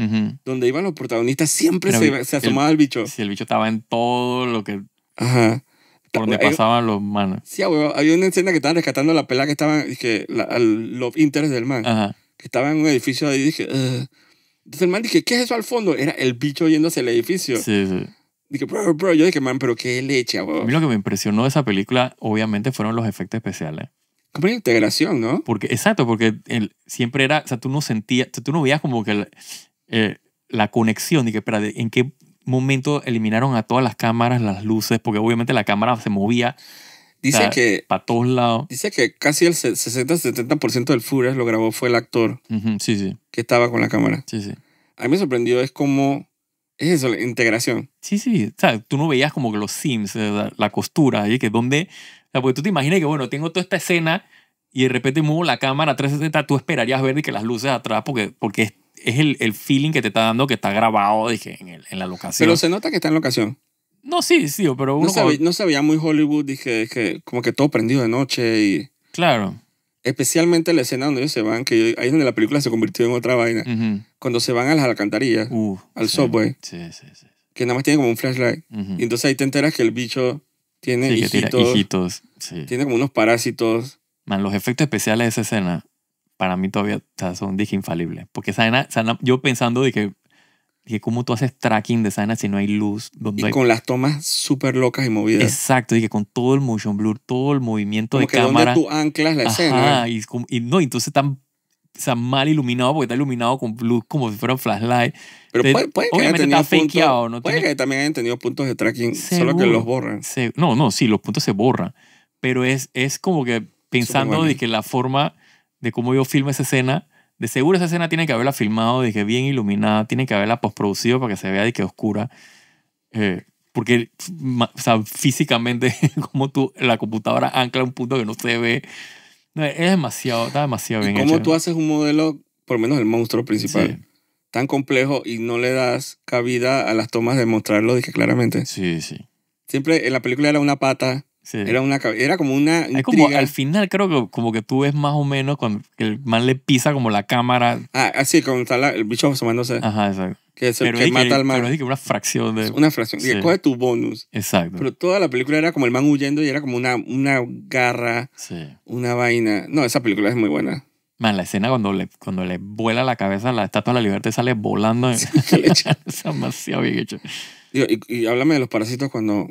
A: donde iban los protagonistas, siempre se, se asomaba el, bicho. Si el bicho estaba en todo lo que...
C: Ajá. Por donde pasaban los manos.
A: Sí, ah, Había una escena que estaban rescatando a la pelada que estaban, que, los ínteres del man. Ajá. Que estaba en un edificio ahí y dije, entonces el man dije, ¿qué es eso al fondo? Era el bicho yéndose el edificio.
C: Sí,
B: sí.
A: Dije, bro, yo dije, man, pero qué leche, A mí
B: lo que me impresionó de esa película, obviamente, fueron los efectos especiales. Como una integración, ¿no? Porque, exacto, porque siempre era, o sea, tú no sentías, tú no veías como que eh, la conexión, dije, espera, ¿en qué momento eliminaron a todas las cámaras, las luces? Porque obviamente la cámara se movía Dice que. Para todos lados.
A: Dice que casi el 60-70% del footage lo grabó fue el actor.
C: sí, sí.
B: Que estaba con la cámara. Sí, sí. A mí me sorprendió, es como. Es eso, la integración. Sí, sí. O sea, tú no veías como que los sims, eh, la, costura, ¿sí? que donde. porque tú te imaginas que, bueno, tengo toda esta escena y de repente muevo la cámara 360, tú esperarías ver que las luces atrás, porque, porque es, el, el, feeling que te está dando que está grabado dije, en, en la locación. Pero se nota que está en locación. No, sí, sí, pero uno...
A: No sabía muy Hollywood, dije, que como que todo prendido de noche y... Claro. Especialmente la escena donde ellos se van, que ahí es donde la película se convirtió en otra vaina. Cuando se van a las alcantarillas, al software
C: Sí, sí, sí.
A: Que nada más tiene como un flashlight. Y entonces ahí te enteras que el bicho tiene hijitos. Tiene como unos
B: parásitos. Man, los efectos especiales de esa escena, para mí todavía o sea, son, dije, infalibles. Porque esa yo pensando, que Dije, ¿cómo tú haces tracking de escena si no hay luz? y con las tomas súper locas y movidas. Exacto, dije, con todo el motion blur, todo el movimiento Como de que cámara. tú anclas la escena. Y, y no, entonces están sea, mal iluminado porque está iluminado con luz como si fuera un flashlight. Pero puede, que Obviamente está ¿no? Puede que también hayan tenido puntos de tracking, solo que los borran. no, no, sí, los puntos se borran. Pero es, es como que pensando de que la forma de cómo yo filmo esa escena de seguro esa escena tiene que haberla filmado, dije, bien iluminada, tiene que haberla postproducido para que se vea, que oscura. Eh, porque, o físicamente, como tú, la computadora ancla un punto que no se ve. es demasiado, está demasiado bien ¿Y cómo ¿eh? tú
A: haces un modelo, por lo menos el monstruo principal, tan complejo y no le das cabida a las tomas de mostrarlo, dije claramente? Sí, sí. Siempre en la película era una pata era, una, era como una. Intriga. Como,
B: al final creo que como que tú ves más o menos cuando el man le pisa como la cámara.
A: Ah, así, ah, como está la, el bicho asomándose.
B: Ajá, exacto. Que es que mata al man. Pero es que una fracción de. Una fracción. Sí. Y coge
A: tu bonus. Exacto. Pero toda la película era como el man huyendo y era como una, una garra.
C: Sí.
B: Una vaina. No, esa película es muy buena. Man, la escena cuando le, cuando le vuela la cabeza la estatua de la libertad sale volando. es demasiado bien hecho. y,
A: háblame de los parásitos cuando.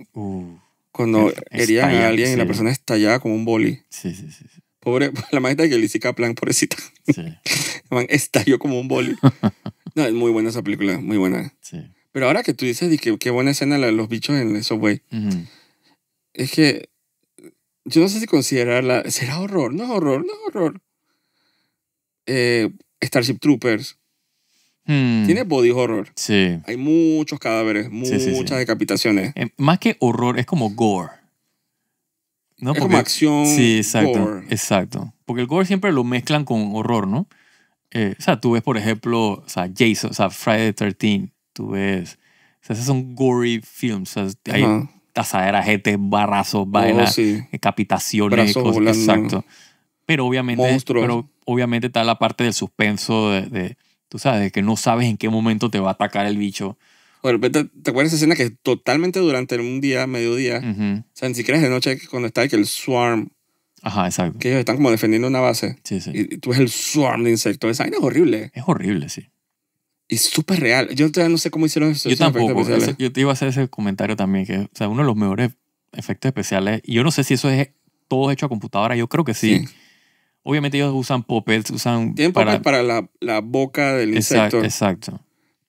A: Cuando herían a alguien y la persona estallaba como un boli. Sí, sí, sí. Pobre, la maestra de le plan, pobrecita. Sí. estalló como un boli. no, es muy buena esa película, muy buena. Sí. Pero ahora que tú dices, qué que buena escena los bichos en el subway. Es que yo no sé si considerarla. ¿Será horror? No es horror, no es horror. Eh, Starship Troopers. Hmm. Tiene body horror. Sí. Hay muchos cadáveres, muchas
B: decapitaciones. Eh, más que horror, es como gore. ¿no? Es como acción. Sí, exacto. Exacto. Porque el gore siempre lo mezclan con horror, ¿no? Eh, o sea, tú ves, por ejemplo, o sea, Jason, o sea, Friday the 13, tú ves. O sea, esos son gory films. O sea, hay gente, barrazos, vainas, oh, decapitaciones, cosas. Exacto. Pero obviamente, pero obviamente está la parte del suspenso de Tú sabes que no sabes en qué momento te va a atacar el bicho. ¿te, te acuerdas esa escena que es
A: totalmente durante un día, mediodía? O sea, ni siquiera es de noche cuando está que el swarm. Ajá, exacto. Que ellos están como defendiendo una base. Sí, sí. Y, tú ves el swarm de insectos. Esa es horrible. Es horrible, sí. Y súper real. Yo todavía no sé cómo hicieron eso. Yo tampoco.
B: yo te iba a hacer ese comentario también, que o sea, uno de los mejores efectos especiales. Y yo no sé si eso es todo hecho a computadora. Yo creo que sí. Obviamente ellos usan pop usan... Tienen para... para la, boca
A: del insecto. Exacto.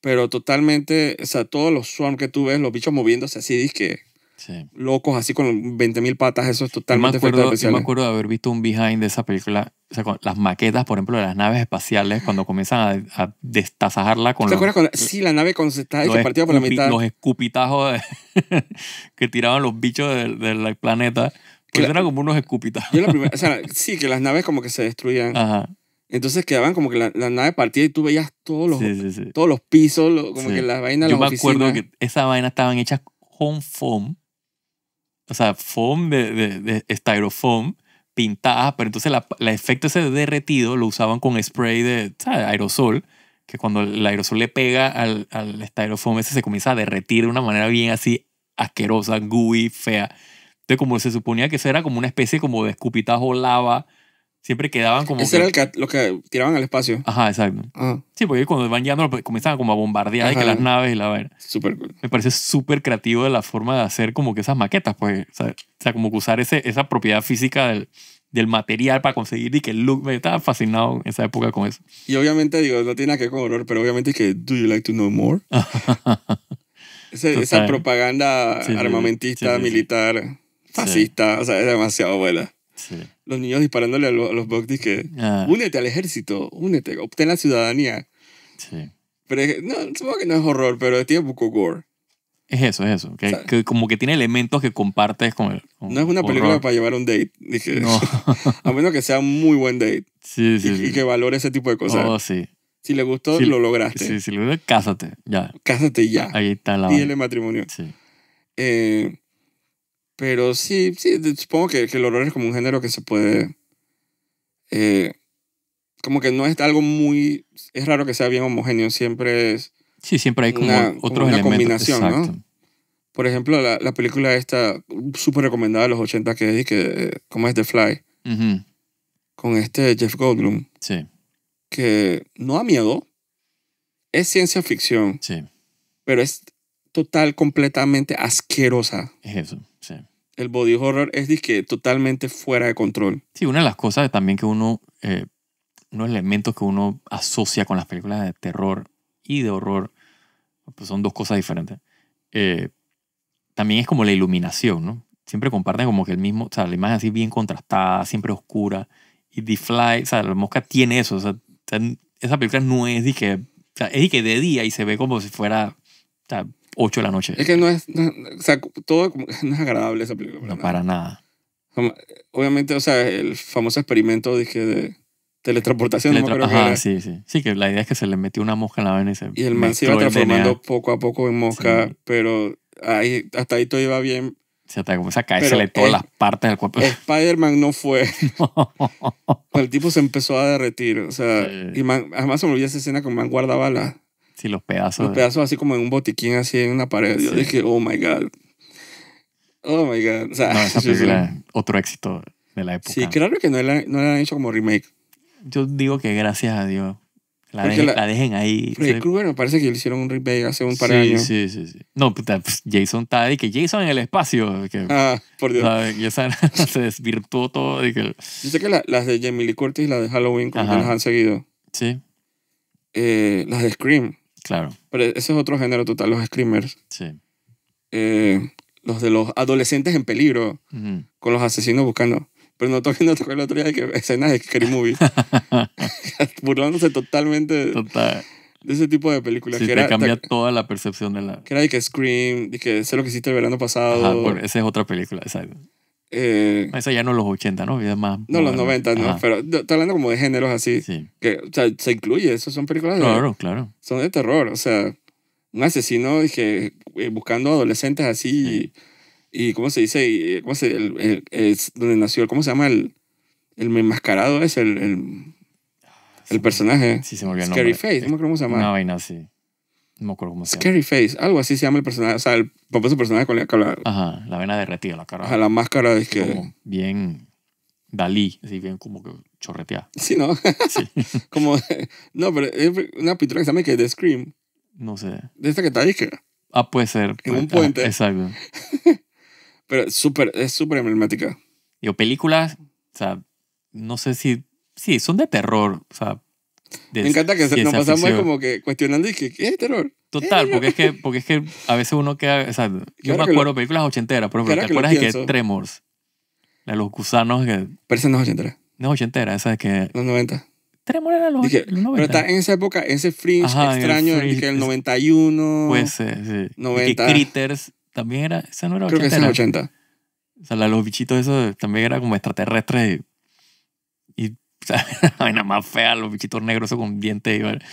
A: Pero totalmente, o sea, todos los swarms que tú ves, los bichos moviéndose así, disque... Sí. Locos así con 20.000 patas, eso es totalmente yo me, acuerdo, me
B: acuerdo de haber visto un behind de esa película, o sea, con las maquetas, por ejemplo, de las naves espaciales, cuando comienzan a, a destazajarla con. ¿Te los, acuerdas sí,
A: la nave cuando se está por la mitad? Los
B: escupitajos que tiraban los bichos del, del planeta pues eran como unos escúpitas.
A: sí, que las naves como que se destruían. Ajá. Entonces quedaban como que la, la nave partida y tú veías
B: todos los,
A: Todos los pisos, como que las vainas, Yo me acuerdo que
B: esas vainas estaban hechas con foam, o sea, foam de, de, de styrofoam pintadas, pero entonces la, el efecto ese derretido lo usaban con spray de aerosol, que cuando el aerosol le pega al, al styrofoam ese se comienza a derretir de una manera bien así asquerosa, gooey, fea. Entonces, como se suponía que eso era como una especie como de escupitajo lava, siempre quedaban como... Ese era que, lo que tiraban al espacio. Ajá, exacto. Sí, porque cuando van llegando pues, comenzaban como a bombardear las naves y la verdad. Súper cool. Me parece súper creativo de la forma de hacer como que esas maquetas, pues. O sea, como que usar ese, esa propiedad física del, del material para conseguir y que el look me estaba fascinado en esa época con eso.
A: Y obviamente, digo, no tiene nada que ver con horror, pero obviamente que Do You Like to Know More? esa propaganda armamentista, militar fascista, o sea, es demasiado buena. Sí. Los niños disparándole a, los, los que ah. únete al ejército, únete, obtén la ciudadanía. Sí. Pero no, supongo que no es horror, pero es tipo gore.
B: Es eso, es eso. como que tiene elementos que compartes con él no es una película para llevar un date. Dije, no.
A: a menos que sea un muy buen date. Sí, sí. Y, que valore ese tipo de cosas. Oh, sí. Si le gustó, lo lograste. Sí, si
B: le gustó, cásate, ya.
A: Cásate ya.
B: Ahí está la. el
A: matrimonio. Sí. Eh, pero sí, sí supongo que, el horror es como un género que se puede... Eh, como que no es algo muy... Es raro que sea bien homogéneo, siempre es... Sí, siempre hay como una, otros combinación, ¿no? Por ejemplo, la, película esta, súper recomendada de los 80 que es, que, como es The Fly, con este Jeff Goldblum. Sí. Que no da miedo. Es ciencia ficción. Sí. Pero es total, completamente
B: asquerosa. Es eso
A: el body horror es disque totalmente fuera de control.
B: Sí, una de las cosas también que uno, eh, unos elementos que uno asocia con las películas de terror y de horror, pues son dos cosas diferentes. Eh, también es como la iluminación, ¿no? Siempre comparten como que el mismo, o sea, la imagen así bien contrastada, siempre oscura. Y The Fly, o sea, la mosca tiene eso. O sea, esa película no es de o sea, es de que de día y se ve como si fuera, 8 de la noche. Es que no es, o sea, todo no es agradable esa película. no, para nada. Obviamente, o sea,
A: el famoso experimento dije de teletransportación. Teletra Ajá, sí,
B: sí. Sí, que la idea es que se le metió una mosca en la vena y se... Y el man se iba transformando
A: poco a poco en mosca, pero ahí, hasta ahí todo iba bien.
B: O sea, te comienza a caérsele todas las partes del cuerpo.
A: Spider-Man no fue. el tipo se empezó a derretir. O sea, y además se me olvidó esa escena con Man guardabalas
B: y los pedazos. Los pedazos
A: así como en un botiquín, así en una pared. Yo dije, oh my God. Oh
B: my God. O sea, otro éxito de la época. Sí,
A: claro que no la, no la han hecho como remake. Yo digo que gracias a Dios. La, dejen, ahí. Freddy Kruger me parece que le hicieron un remake hace un par de años. Sí,
B: sí, sí. No, puta, pues, pues Jason está que Jason en el espacio. Que, ah, por Dios. se desvirtuó todo. Y que... Yo
A: sé que las de Jamie Lee Curtis y las de Halloween como las han
B: seguido. Sí.
A: Eh, las de Scream. Claro. Pero ese es otro género total, los screamers. Sí. Eh, los de los adolescentes en peligro, con los asesinos buscando. Pero no toquen no tocó el otro día de que escenas de Scary Movie. Burlándose totalmente de ese tipo de películas. Sí, que te cambia
B: toda la percepción de la...
A: Que era de que Scream, de que sé lo que hiciste el verano pasado.
B: esa es otra película, exacto.
A: Eh, Eso ya no los
B: 80, ¿no? más, no, los 90, no.
A: Pero está hablando como de géneros así. Sí. Que, o sea, se incluye, eso son películas de... Claro, claro. Son de terror, o sea, un asesino que, eh, buscando adolescentes así y, ¿cómo se dice? Eh, ¿Cómo se el, es donde nació, ¿cómo se llama? El, el enmascarado es el, el, personaje. Scary Face,
B: ¿cómo se llama? Una vaina así. No me acuerdo cómo se llama.
A: Scary Face, algo así se llama el personaje. O sea, el papá personaje con la cara. Ajá, la vena derretida, la
B: cara. Ajá, la máscara es que. Como
A: bien.
B: Dalí, así bien como que chorreteada.
A: Sí, ¿no? Sí. como. No, pero es una pintura que se llama que The Scream. No sé. De esta que está ahí, que.
B: Ah, puede ser. En un ah, puente. exacto. pero super, es súper emblemática. Yo, películas, o sea, no sé si. Sí, son de terror, o sea, me encanta que nos pasamos ahí como que cuestionando y que, ¿qué es terror? Total, porque, es que, porque es que a veces uno queda. O sea, yo me acuerdo de películas ochenteras, pero claro ¿te acuerdas que de que Tremors? La de los gusanos que. Pero esa no es ochentera. No es ochentera, esa es que. Los noventa.
A: Tremors era los, dije, Pero está en esa época, ese fringe extraño, el, el 91. Pues sí. 90. Y Critters también
B: era. Esa no era Creo Creo que esa es 80. O sea, la, los bichitos esos también era como extraterrestres. Y, o sea, la vaina más fea, los bichitos negros con dientes. igual.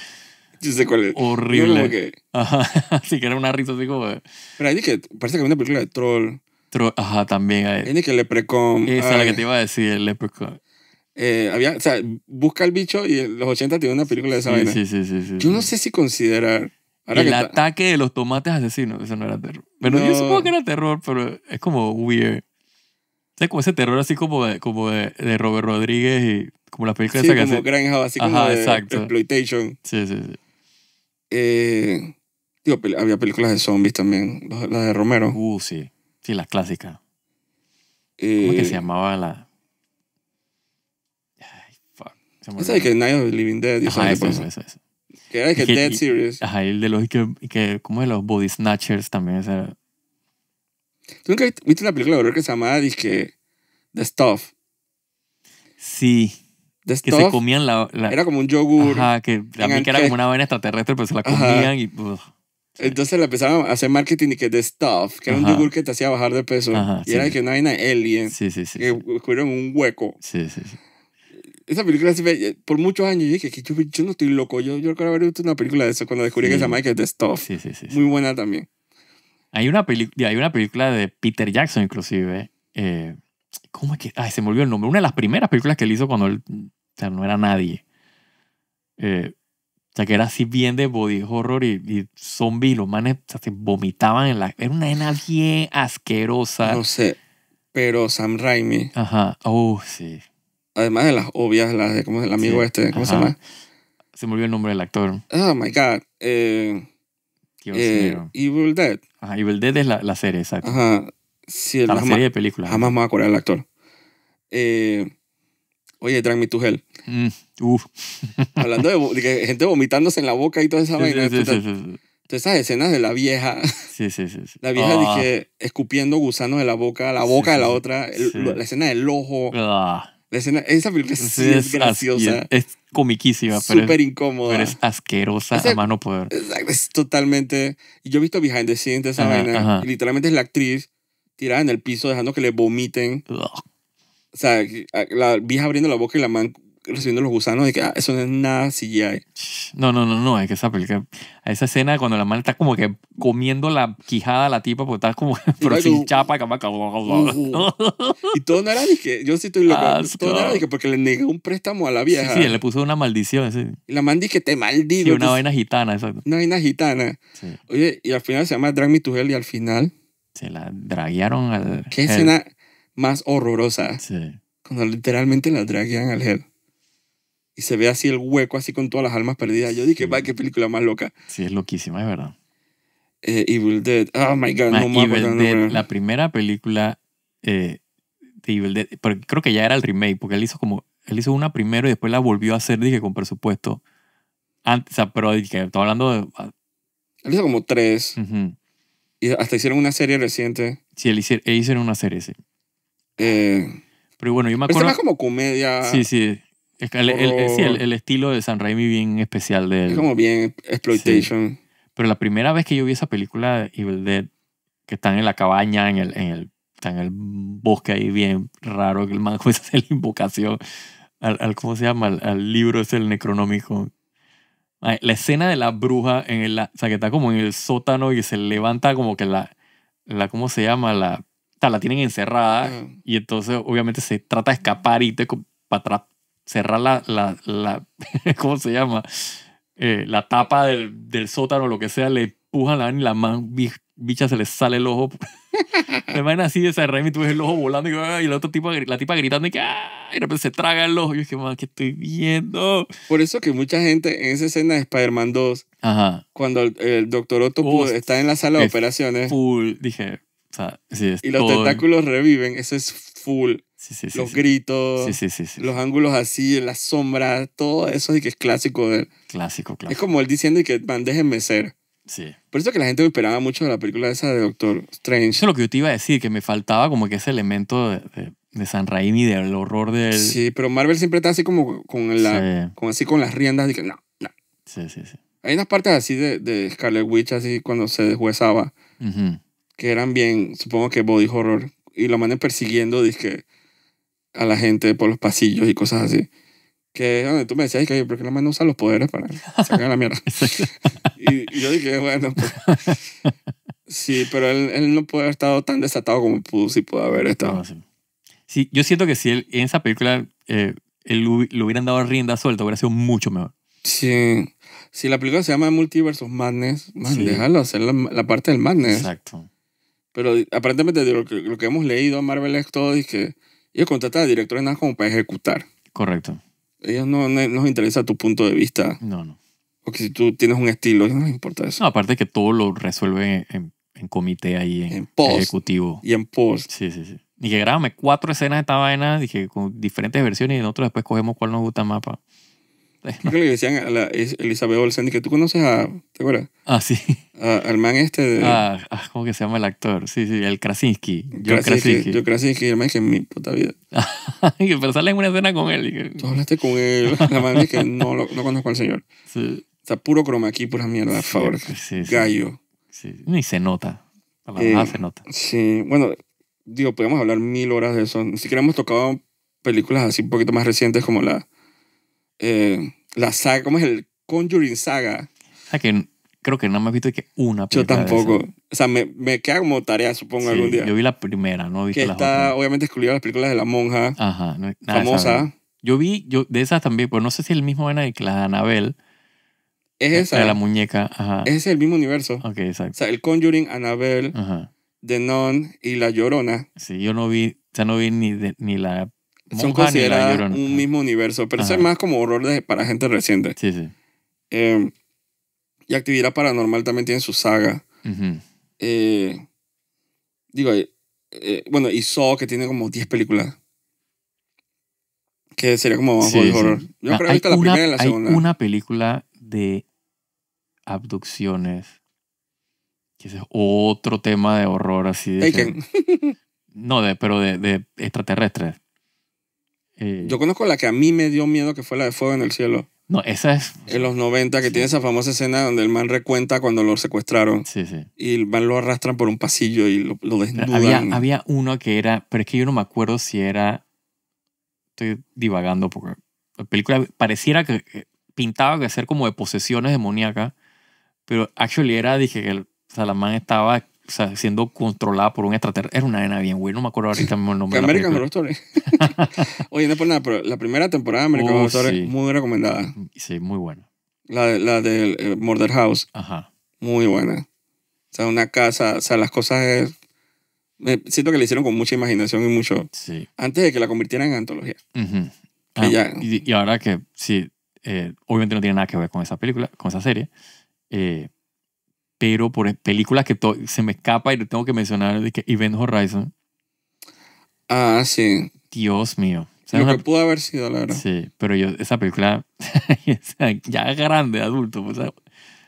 B: Yo sé cuál es. Horrible. que... Ajá, así que era una risa así como... Pero hay que, parece
A: que una película de troll.
B: ajá, también hay.
A: Hay que Leprechaun. Esa es la que te
B: iba a decir, el Leprechaun.
A: Eh, había, o sea, busca al bicho y en los 80 tiene una película de esa vaina. Sí,
B: sí, sí, sí. Yo
A: no sé si considerar... el ataque
B: de los tomates asesinos, eso no era
A: terror. Pero yo supongo
B: que era terror, pero es como weird. es como ese terror así como como de, de Robert Rodríguez y como las películas sí, esa como granja, así como de exacto. exploitation.
A: Sí, sí, sí. Eh, digo, había películas de zombies también,
B: La de Romero. Uh, sí. Sí, las clásicas.
A: ¿Cómo que se eh, llamaba la...?
B: Ay, fuck.
C: esa de que Night of the Living Dead, Ajá, esa, eso esa,
B: que era de que Dead Series. Ajá, el de los... que, que- ¿Cómo de los body snatchers también? era-
A: ¿Tú nunca viste una película de horror que se llamaba, disque, The Stuff?
B: Sí que se comían la, Era como
A: un yogur. Ajá, que
B: a mí que era como una vaina extraterrestre, pero se la comían y... pues
A: Entonces le empezaron a hacer marketing y que The stuff, que era un yogur que te hacía bajar de peso. y era que una vaina alien. Sí, sí, sí. Que cubrieron un hueco. Sí, sí, sí. Esa película eh, por muchos años yo dije que yo, no estoy loco. Yo, yo recuerdo haber visto una película de eso cuando descubrí que se llamaba The stuff. Sí, sí, sí,
B: Muy buena también. Hay una, peli hay una película de Peter Jackson, inclusive. Eh, ¿Cómo es que? Ay, se me olvidó el nombre. Una de las primeras películas que él hizo cuando él o sea, no era nadie. Eh, o sea, que era así bien de body horror y, y Los manes se vomitaban en la... Era una nena bien asquerosa. No sé, pero Sam Raimi... Ajá, oh, sí.
A: Además de las obvias, las de, ¿cómo es el amigo este? ¿Cómo se llama?
B: Se me olvidó el nombre del actor.
A: Oh, my God. Eh, eh, Evil Dead. Ajá, Evil Dead es la, la serie, exacto. Ajá. Sí, la serie de películas. Jamás me voy a acordar del actor. oye, Drag Me to Hell.
C: Mm, uf.
A: Hablando de, gente vomitándose en la boca y toda esa vaina.
C: Todas
A: esas escenas de la vieja.
C: Sí, sí, sí. La vieja dije,
A: ah. escupiendo gusanos de la boca, la boca de la otra, la escena del ojo.
B: Ah.
A: esa película es, graciosa. es
B: comiquísima, pero. Súper incómoda. Pero es asquerosa a mano poder. Es,
A: es totalmente. Yo he visto behind the scenes de esa vaina. literalmente es la actriz tirada en el piso dejando que le vomiten. O sea, la vieja abriendo la boca y la man recibiendo los gusanos y que ah, eso no es nada CGI.
B: No, no, no, no, es que esa película, esa escena cuando la mano está como que comiendo la quijada a la tipa, porque está como, pero sin chapa, Y
A: todo no era que yo sí estoy loco, todo nada era porque le negó un préstamo a la vieja. Sí, le
B: puso una maldición, sí.
A: Y la man que te maldigo. Sí, una vaina gitana, exacto. Una vaina gitana. Oye, y al final se llama Drag Me to Hell y al final... Se la
B: draguearon al... Qué escena
A: más horrorosa. Sí. Cuando literalmente la draguean al hell y se ve así el hueco, así con todas las almas perdidas. Yo dije, va, qué
B: película más loca. Sí, es loquísima, es verdad. Eh, Evil Dead. Oh my God, no me Evil Dead, La primera película eh, de Evil Dead, pero creo que ya era el remake, porque él hizo como. Él hizo una primero y después la volvió a hacer, dije, con presupuesto. Antes, pero dije, estaba hablando de. Ah, él hizo como tres. Y hasta hicieron una serie
A: reciente.
B: Sí, él hicieron, una serie, sí. Eh, pero bueno, yo me este acuerdo. más
A: como comedia. Sí, sí. Es el, eh, sí, el,
B: estilo de San Raimi bien especial de él. Es como bien exploitation. Pero la primera vez que yo vi esa película Evil Dead, que están en la cabaña, en el, en el, en el bosque ahí bien raro, que el man comienza a hacer la invocación al, ¿cómo se llama? Al, libro es el Necronómico. La escena de la bruja, en el, o sea, que está como en el sótano y se levanta como que la, la ¿cómo se llama? La, la tienen encerrada mm. y entonces obviamente se trata de escapar y te, para cerrar la, la, la ¿cómo se llama? Eh, la tapa del, del sótano, lo que sea, le empujan la y la man, bicha se le sale el ojo. Me imagino así de y tú el ojo volando y, ah, la otra tipa, gritando y que ah, de repente se traga el ojo. Yo dije, man, ¿qué estoy viendo?
A: Por eso que mucha gente en esa escena de Spider-Man 2, cuando el, doctor Otto está en la sala de operaciones, dije,
C: y los tentáculos
A: reviven, eso es full. los gritos, los ángulos así, las sombras, todo eso y que es clásico de él. Clásico, claro Es como él diciendo que, man, déjenme ser. Sí. Por eso que la gente me esperaba mucho de la película esa de Doctor
B: Strange. Eso es lo que yo te iba a decir, que me faltaba como que ese elemento de, de, de San Raimi, del horror del... Sí,
A: pero Marvel siempre está así como con, la,
B: con, así con las riendas de que no,
C: no. Sí, sí, sí.
A: Hay unas partes así de, de Scarlet Witch, así cuando se deshuesaba. Uh que eran bien, supongo que body horror, y lo mandan persiguiendo, dizque, a la gente por los pasillos y cosas así. Que tú me decías, que, ¿por qué la mano usa los poderes para sacar la mierda? y, yo dije, bueno, pues, Sí, pero él, no puede haber estado tan desatado como pudo, si pudo haber estado.
B: sí. yo siento que si él, en esa película eh, él, le hubieran dado rienda suelta, hubiera sido mucho mejor. Sí. Si la película
A: se llama Multiversus Madness,
B: déjalo
A: hacer la, la, parte del Madness. Exacto. Pero aparentemente de lo que, lo que hemos leído a Marvel es todo y que ellos contratan a directores nada como para
B: ejecutar. Correcto.
A: Ellos no, nos interesa tu punto de vista. No, no. Porque si tú
B: tienes un estilo, no les importa eso. No, aparte que todo lo resuelven en, en, comité ahí, en, post, ejecutivo. Y en post. Sí, sí, sí. Dije, grábame cuatro escenas de esta vaina, dije, con diferentes versiones y nosotros después cogemos cuál nos gusta más
A: Creo que le decían a Elizabeth Olsen, que tú conoces a, ¿te acuerdas? Ah, sí. al man este de... Ah,
B: ah, ¿cómo que se llama el actor? Sí, sí, el Krasinski. Yo Krasinski. Yo Krasinski, el man que en mi puta vida.
A: Pero sale en una escena con él. Tú hablaste con él, la man es que no, lo, no conozco al señor. Sí. Está puro cromaquí aquí, pura mierda, por favor. Gallo.
B: Sí. Ni se nota. A la eh, se nota.
A: Sí, bueno, digo, podemos hablar mil horas de eso. Ni siquiera hemos tocado películas así un poquito más recientes como la... Eh, la saga, ¿cómo es el Conjuring Saga?
B: Ah, que creo que no me he visto que una película. Yo tampoco.
A: o sea, me, me, queda como tarea, supongo, algún día. Yo
B: vi la primera, no he visto que está,
A: obviamente, excluida las películas de la monja. Ajá. famosa.
B: Yo vi, yo, de esas también, pero pues no sé si el mismo era de la de Anabel. Es esa. De la muñeca, ajá. Ese
A: es el mismo universo. Ok, exacto. O sea, el Conjuring, Anabel, The Nun y La Llorona.
B: Sí, yo no vi, o sea, no vi ni, ni la son consideradas
A: un mismo universo, pero eso es más
B: como horror para gente reciente. Sí, sí.
A: Em, y Actividad Paranormal también tiene su saga. Eh, digo, eh, eh, bueno, y Saw, que tiene como 10 películas.
B: Que sería como horror, Yo creo que ah, la primera y la segunda. Hay una película de abducciones. Que es otro tema de horror así. De no, de, pero de extraterrestres. Eh, yo
A: conozco la que a mí me dio miedo, que fue la de Fuego en el Cielo.
B: No, esa es.
A: En los 90, que tiene esa famosa escena donde el man recuenta cuando lo secuestraron. Sí, sí. Y el man lo arrastran por un pasillo y lo, desnudan. Había,
B: había uno que era. Pero es que yo no me acuerdo si era. Estoy divagando porque la película pareciera que pintaba que ser como de posesiones demoníacas. Pero actually era, dije que el Salamán estaba o sea, siendo controlada por un extraterrestre. Era una nena bien güey, no me acuerdo ahorita el nombre. American Horror
A: Story.
B: Oye, no por pues nada, pero la primera temporada de American Horror oh, Story
A: muy recomendada.
B: Sí, muy buena. La, la del eh,
A: Murder House. Ajá. Muy buena. O sea, una casa, o sea, las cosas siento que le hicieron con mucha imaginación y mucho. Antes de que la convirtieran en antología.
B: Ah, y, ahora que sí, eh, obviamente no tiene nada que ver con esa película, con esa serie. Eh, pero por películas que se me escapa y tengo que mencionar, de que Event Horizon. Ah, sí. Dios mío. Lo que pudo haber sido, la verdad. Sí, pero yo, esa película, ya grande, adulto, pues, o sea,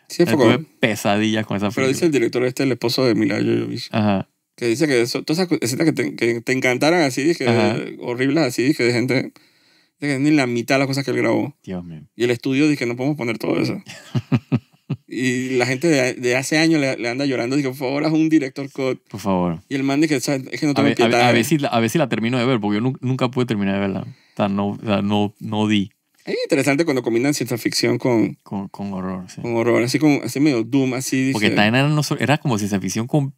B: sí, fue tuve pesadillas con esa película. Pero dice
A: el director este, el esposo de Mila Jovovich. Ajá. Que dice que todas esas escenas que te, que encantaran así, que horribles así, que de gente ni la mitad de las cosas que él grabó. Dios mío. Y el estudio dije, no podemos poner todo eso. Y la gente de, de hace años le, anda llorando, dice, por favor, haz un director cut. Por favor. Y el man dice, es que no tengo a piedad. A, ver si
B: a la termino de ver, porque yo nunca pude terminar de verla. O sea, no, no, di.
A: Es interesante cuando combinan ciencia ficción con...
B: Con, con horror, sí. Con horror, así,
A: como, así medio doom, así. Porque también
B: era, era como ciencia ficción con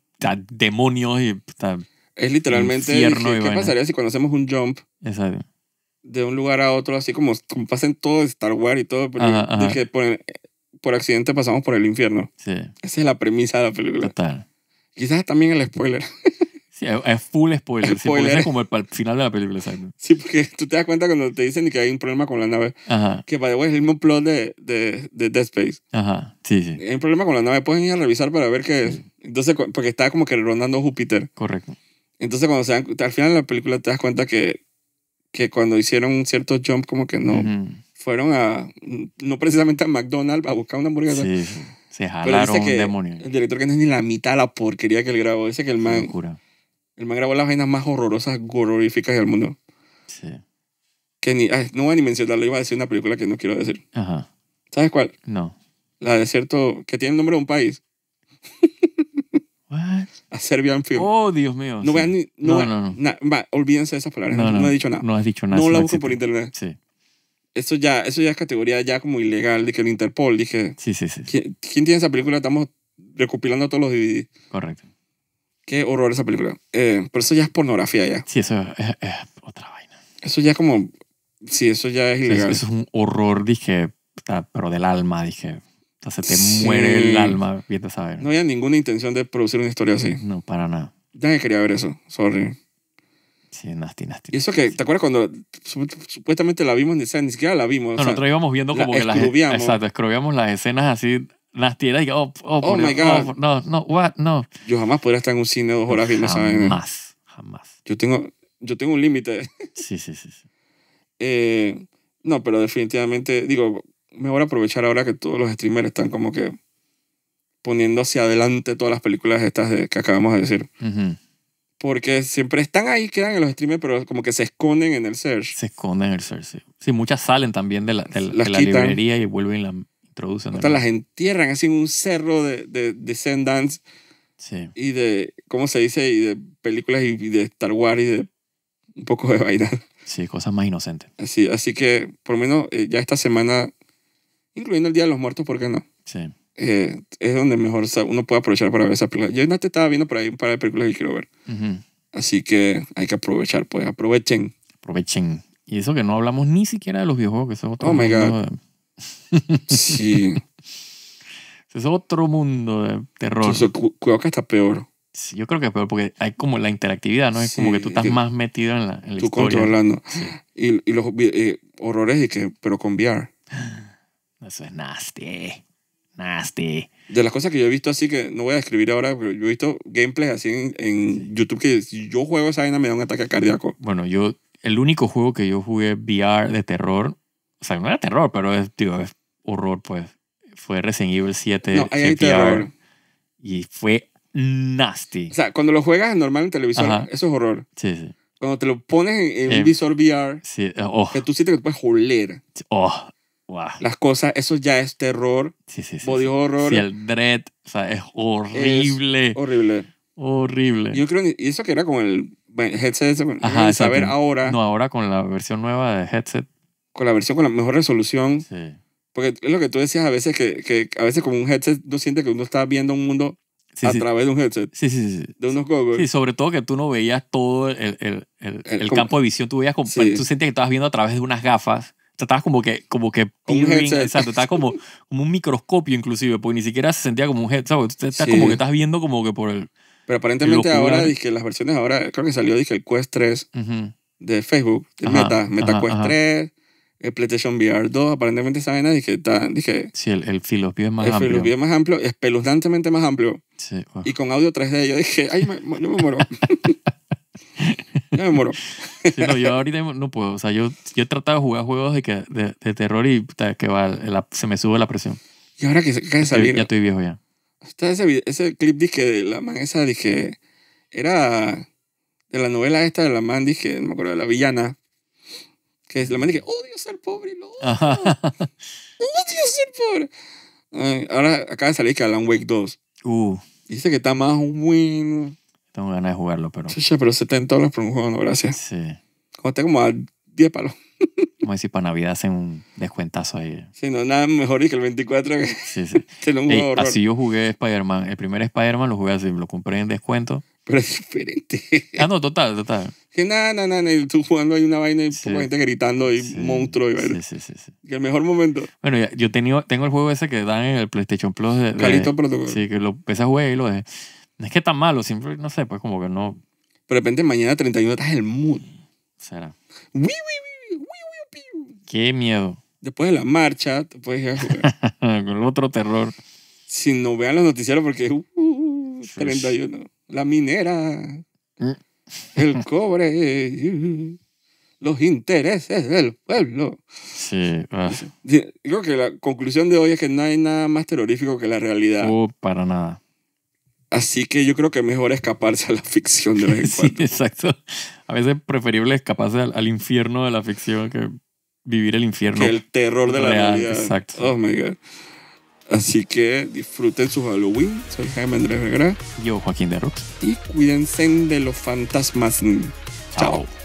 B: demonios y... es literalmente... ¿Qué pasaría
A: si conocemos un jump? Exacto de un lugar a otro, así como, pasen todos en todo Star Wars y todo. Pero dije, por accidente pasamos por el infierno. Sí. Esa es la premisa de la película. Total. Quizás también el spoiler.
B: Sí, es full spoiler. es como el, final de la película, exacto.
A: Sí, porque tú te das cuenta cuando te dicen que hay un problema con la nave. Ajá. Que para es el mismo plot de, de, de, Dead Space.
B: Ajá,
C: sí,
A: sí. Hay un problema con la nave. Pueden ir a revisar para ver qué Entonces, porque está como que rondando Júpiter. Correcto. Entonces, cuando se dan, al final de la película te das cuenta que, que cuando hicieron un cierto jump, como que no fueron a, no precisamente a McDonald's, a buscar una hamburguesa.
B: Sí, se jalaron un demonio.
A: El director que no es ni la mitad de la porquería que él grabó. Dice que el man, el man grabó las vainas más horrorosas, horroríficas del mundo. Sí. Que ni, no voy a ni mencionarlo, iba a decir una película que no quiero decir. Ajá. ¿Sabes cuál? No. La de cierto, que tiene el nombre de un país. What? A Serbian Film. Oh,
B: Dios mío. No voy a ni. No, no,
A: no, olvídense de esas palabras. No, he dicho nada. No has dicho nada. No la busco por internet. Sí eso ya, eso ya es categoría ya como ilegal, de que el Interpol, dije. Sí, sí, sí. ¿quién, tiene esa película? Estamos recopilando todos los DVDs. Correcto. Qué horror esa película. Eh, pero eso ya es pornografía ya.
C: Sí, eso
B: es, otra
A: vaina. Eso ya como... Sí, eso ya es ilegal. Eso, es un
B: horror, dije, pero del alma, dije. O sea, se te muere el alma viendo saber. No
A: había ninguna intención de producir una historia así. No, para nada. Ya
B: que quería ver eso, sorry.
A: Sí, nasty, nasty. eso que, ¿te acuerdas cuando supuestamente la vimos? O sea, ni siquiera la vimos. No, sea, nosotros íbamos viendo como la que las... Exacto,
B: escrobíamos las escenas así nasty. y, oh, oh, oh my God. Oh, no, no, what, no. Yo jamás podría estar en un cine dos horas viendo esa
A: Jamás, jamás. Yo tengo, yo tengo un límite. sí, sí, sí. Eh, no, pero definitivamente, digo, mejor aprovechar ahora que todos los streamers están como que poniendo hacia adelante todas las películas estas que acabamos de decir. Uh porque siempre están ahí, quedan en los streamers, pero como que se esconden en el search. Se
B: esconden en el search, sí. Sí, muchas salen también de la, de librería y vuelven y las introducen. las
A: entierran así en un cerro de, de, Sí. Y de, ¿cómo se dice? Y de películas y, de Star Wars y de un poco de vaina.
B: Sí, cosas más inocentes.
A: Así, así que, por lo menos, eh, ya esta semana, incluyendo el Día de los Muertos, ¿por qué no? Sí. Eh, es donde mejor uno puede aprovechar para ver esa película. Yo estaba viendo por ahí un par de películas que quiero ver.
B: Así que hay que aprovechar, pues aprovechen. Aprovechen. Y eso que no hablamos ni siquiera de los videojuegos, que eso es otro oh mundo. De... sí. Eso es otro mundo de terror. cuidado que está peor. Sí, yo creo que es peor porque hay como la interactividad, ¿no? Es como que tú estás más metido en la, en tú controlando. Y, los
A: eh, horrores, y que, pero con VR. Eso es nasty. Eh.
B: Nasty.
A: De las cosas que yo he visto así, que no voy a describir ahora, pero yo he visto gameplays así en,
B: YouTube que si yo juego esa vaina me da un ataque cardíaco. Bueno, yo, el único juego que yo jugué VR de terror, o sea, no era terror, pero es, tío es horror, pues, fue Resident Evil 7 Y fue nasty. O sea, cuando lo juegas
A: normal en televisión, eso es horror. Sí, sí. Cuando te lo pones en, un eh, visor VR,
B: eh, oh. que tú
A: sientes que te puedes joler. Oh, las cosas, eso ya es terror. Sí, sí, sí. Body horror. Sí, el
B: dread, o sea, es horrible. horrible.
A: Horrible. Yo creo, y eso que era con el headset saber ahora. No,
B: ahora con la versión nueva de
A: headset. Con la versión con la mejor resolución. Sí. Porque es lo que tú decías a veces, que, que a veces con un headset tú sientes que uno está viendo un mundo a través de un headset. Sí, sí, sí. De unos goggles. Sí,
B: sobre todo que tú no veías todo el, el, el, campo de visión. Tú veías, tú sentías que estabas viendo a través de unas gafas estabas como que, como que exacto, Estabas como, como un microscopio inclusive, porque ni siquiera se sentía como un headset, estás como que estás viendo como que por el... Pero aparentemente ahora, dije,
A: las versiones ahora, creo que salió, dije, el Quest 3 de Facebook, de Meta, Meta Quest 3, el PlayStation VR 2, aparentemente esa vaina, dije, dije...
B: Sí, el, el es más amplio. El es
A: más amplio, espeluznantemente más amplio. Sí, Y con audio 3D, yo dije, ay, no me muero.
B: Ya me muero. no, yo ahorita no puedo. O sea, yo, yo he tratado de jugar juegos de, que, de, terror y que va, se me sube la presión. Y ahora que acaba de salir. Ya estoy viejo ya.
A: ese, ese clip dije de la man esa, dije. Era de la novela esta de la man, dije, no me acuerdo, de la villana. Que es la man dije, odio ser pobre, lo odio. odio ser pobre. ahora acaba de salir que Alan Wake 2. Uh. Dice que está más un win
B: tengo ganas de jugarlo, pero. Sí, pero
A: 70 dólares por un juego, no, gracias. Sí. Conté como a 10 palos.
B: Como decir, para Navidad hacen un descuentazo ahí. Sí, no, nada mejor que el 24. sí, sí. así yo jugué Spider-Man. El primer Spider-Man lo jugué así, lo compré en descuento. Pero es diferente. Ah, no, total, total.
A: Que nada, nada, nada, tú jugando hay una vaina y poca gente gritando y monstruo y vaina. Sí, sí, sí, Que el mejor momento.
B: Bueno, yo tengo el juego ese que dan en el PlayStation Plus. De, Calito Protocol. Sí, que lo empecé a jugar y lo dejé es que tan malo, siempre, no sé, pues como que no. de repente mañana 31 estás en el mood. Será. Qué miedo.
A: Después de la marcha, te puedes ir a
B: jugar. Con otro terror.
A: Si no vean los noticieros, porque. 31. Uh, la minera. Mm. el cobre. los intereses del pueblo. Ah, sí. Creo que la conclusión de hoy es que no hay nada más terrorífico que la realidad. Uh, para nada. Así que yo creo que es mejor escaparse a la ficción
B: de vez en cuando. exacto. A veces preferible escaparse al, infierno de la ficción que vivir el infierno. Que el terror de la realidad. Exacto. Oh
A: my God. Así que disfruten su Halloween. Soy Jaime Andrés Vergara.
B: Yo, Joaquín de Rox.
A: Y cuídense de los fantasmas. Chao.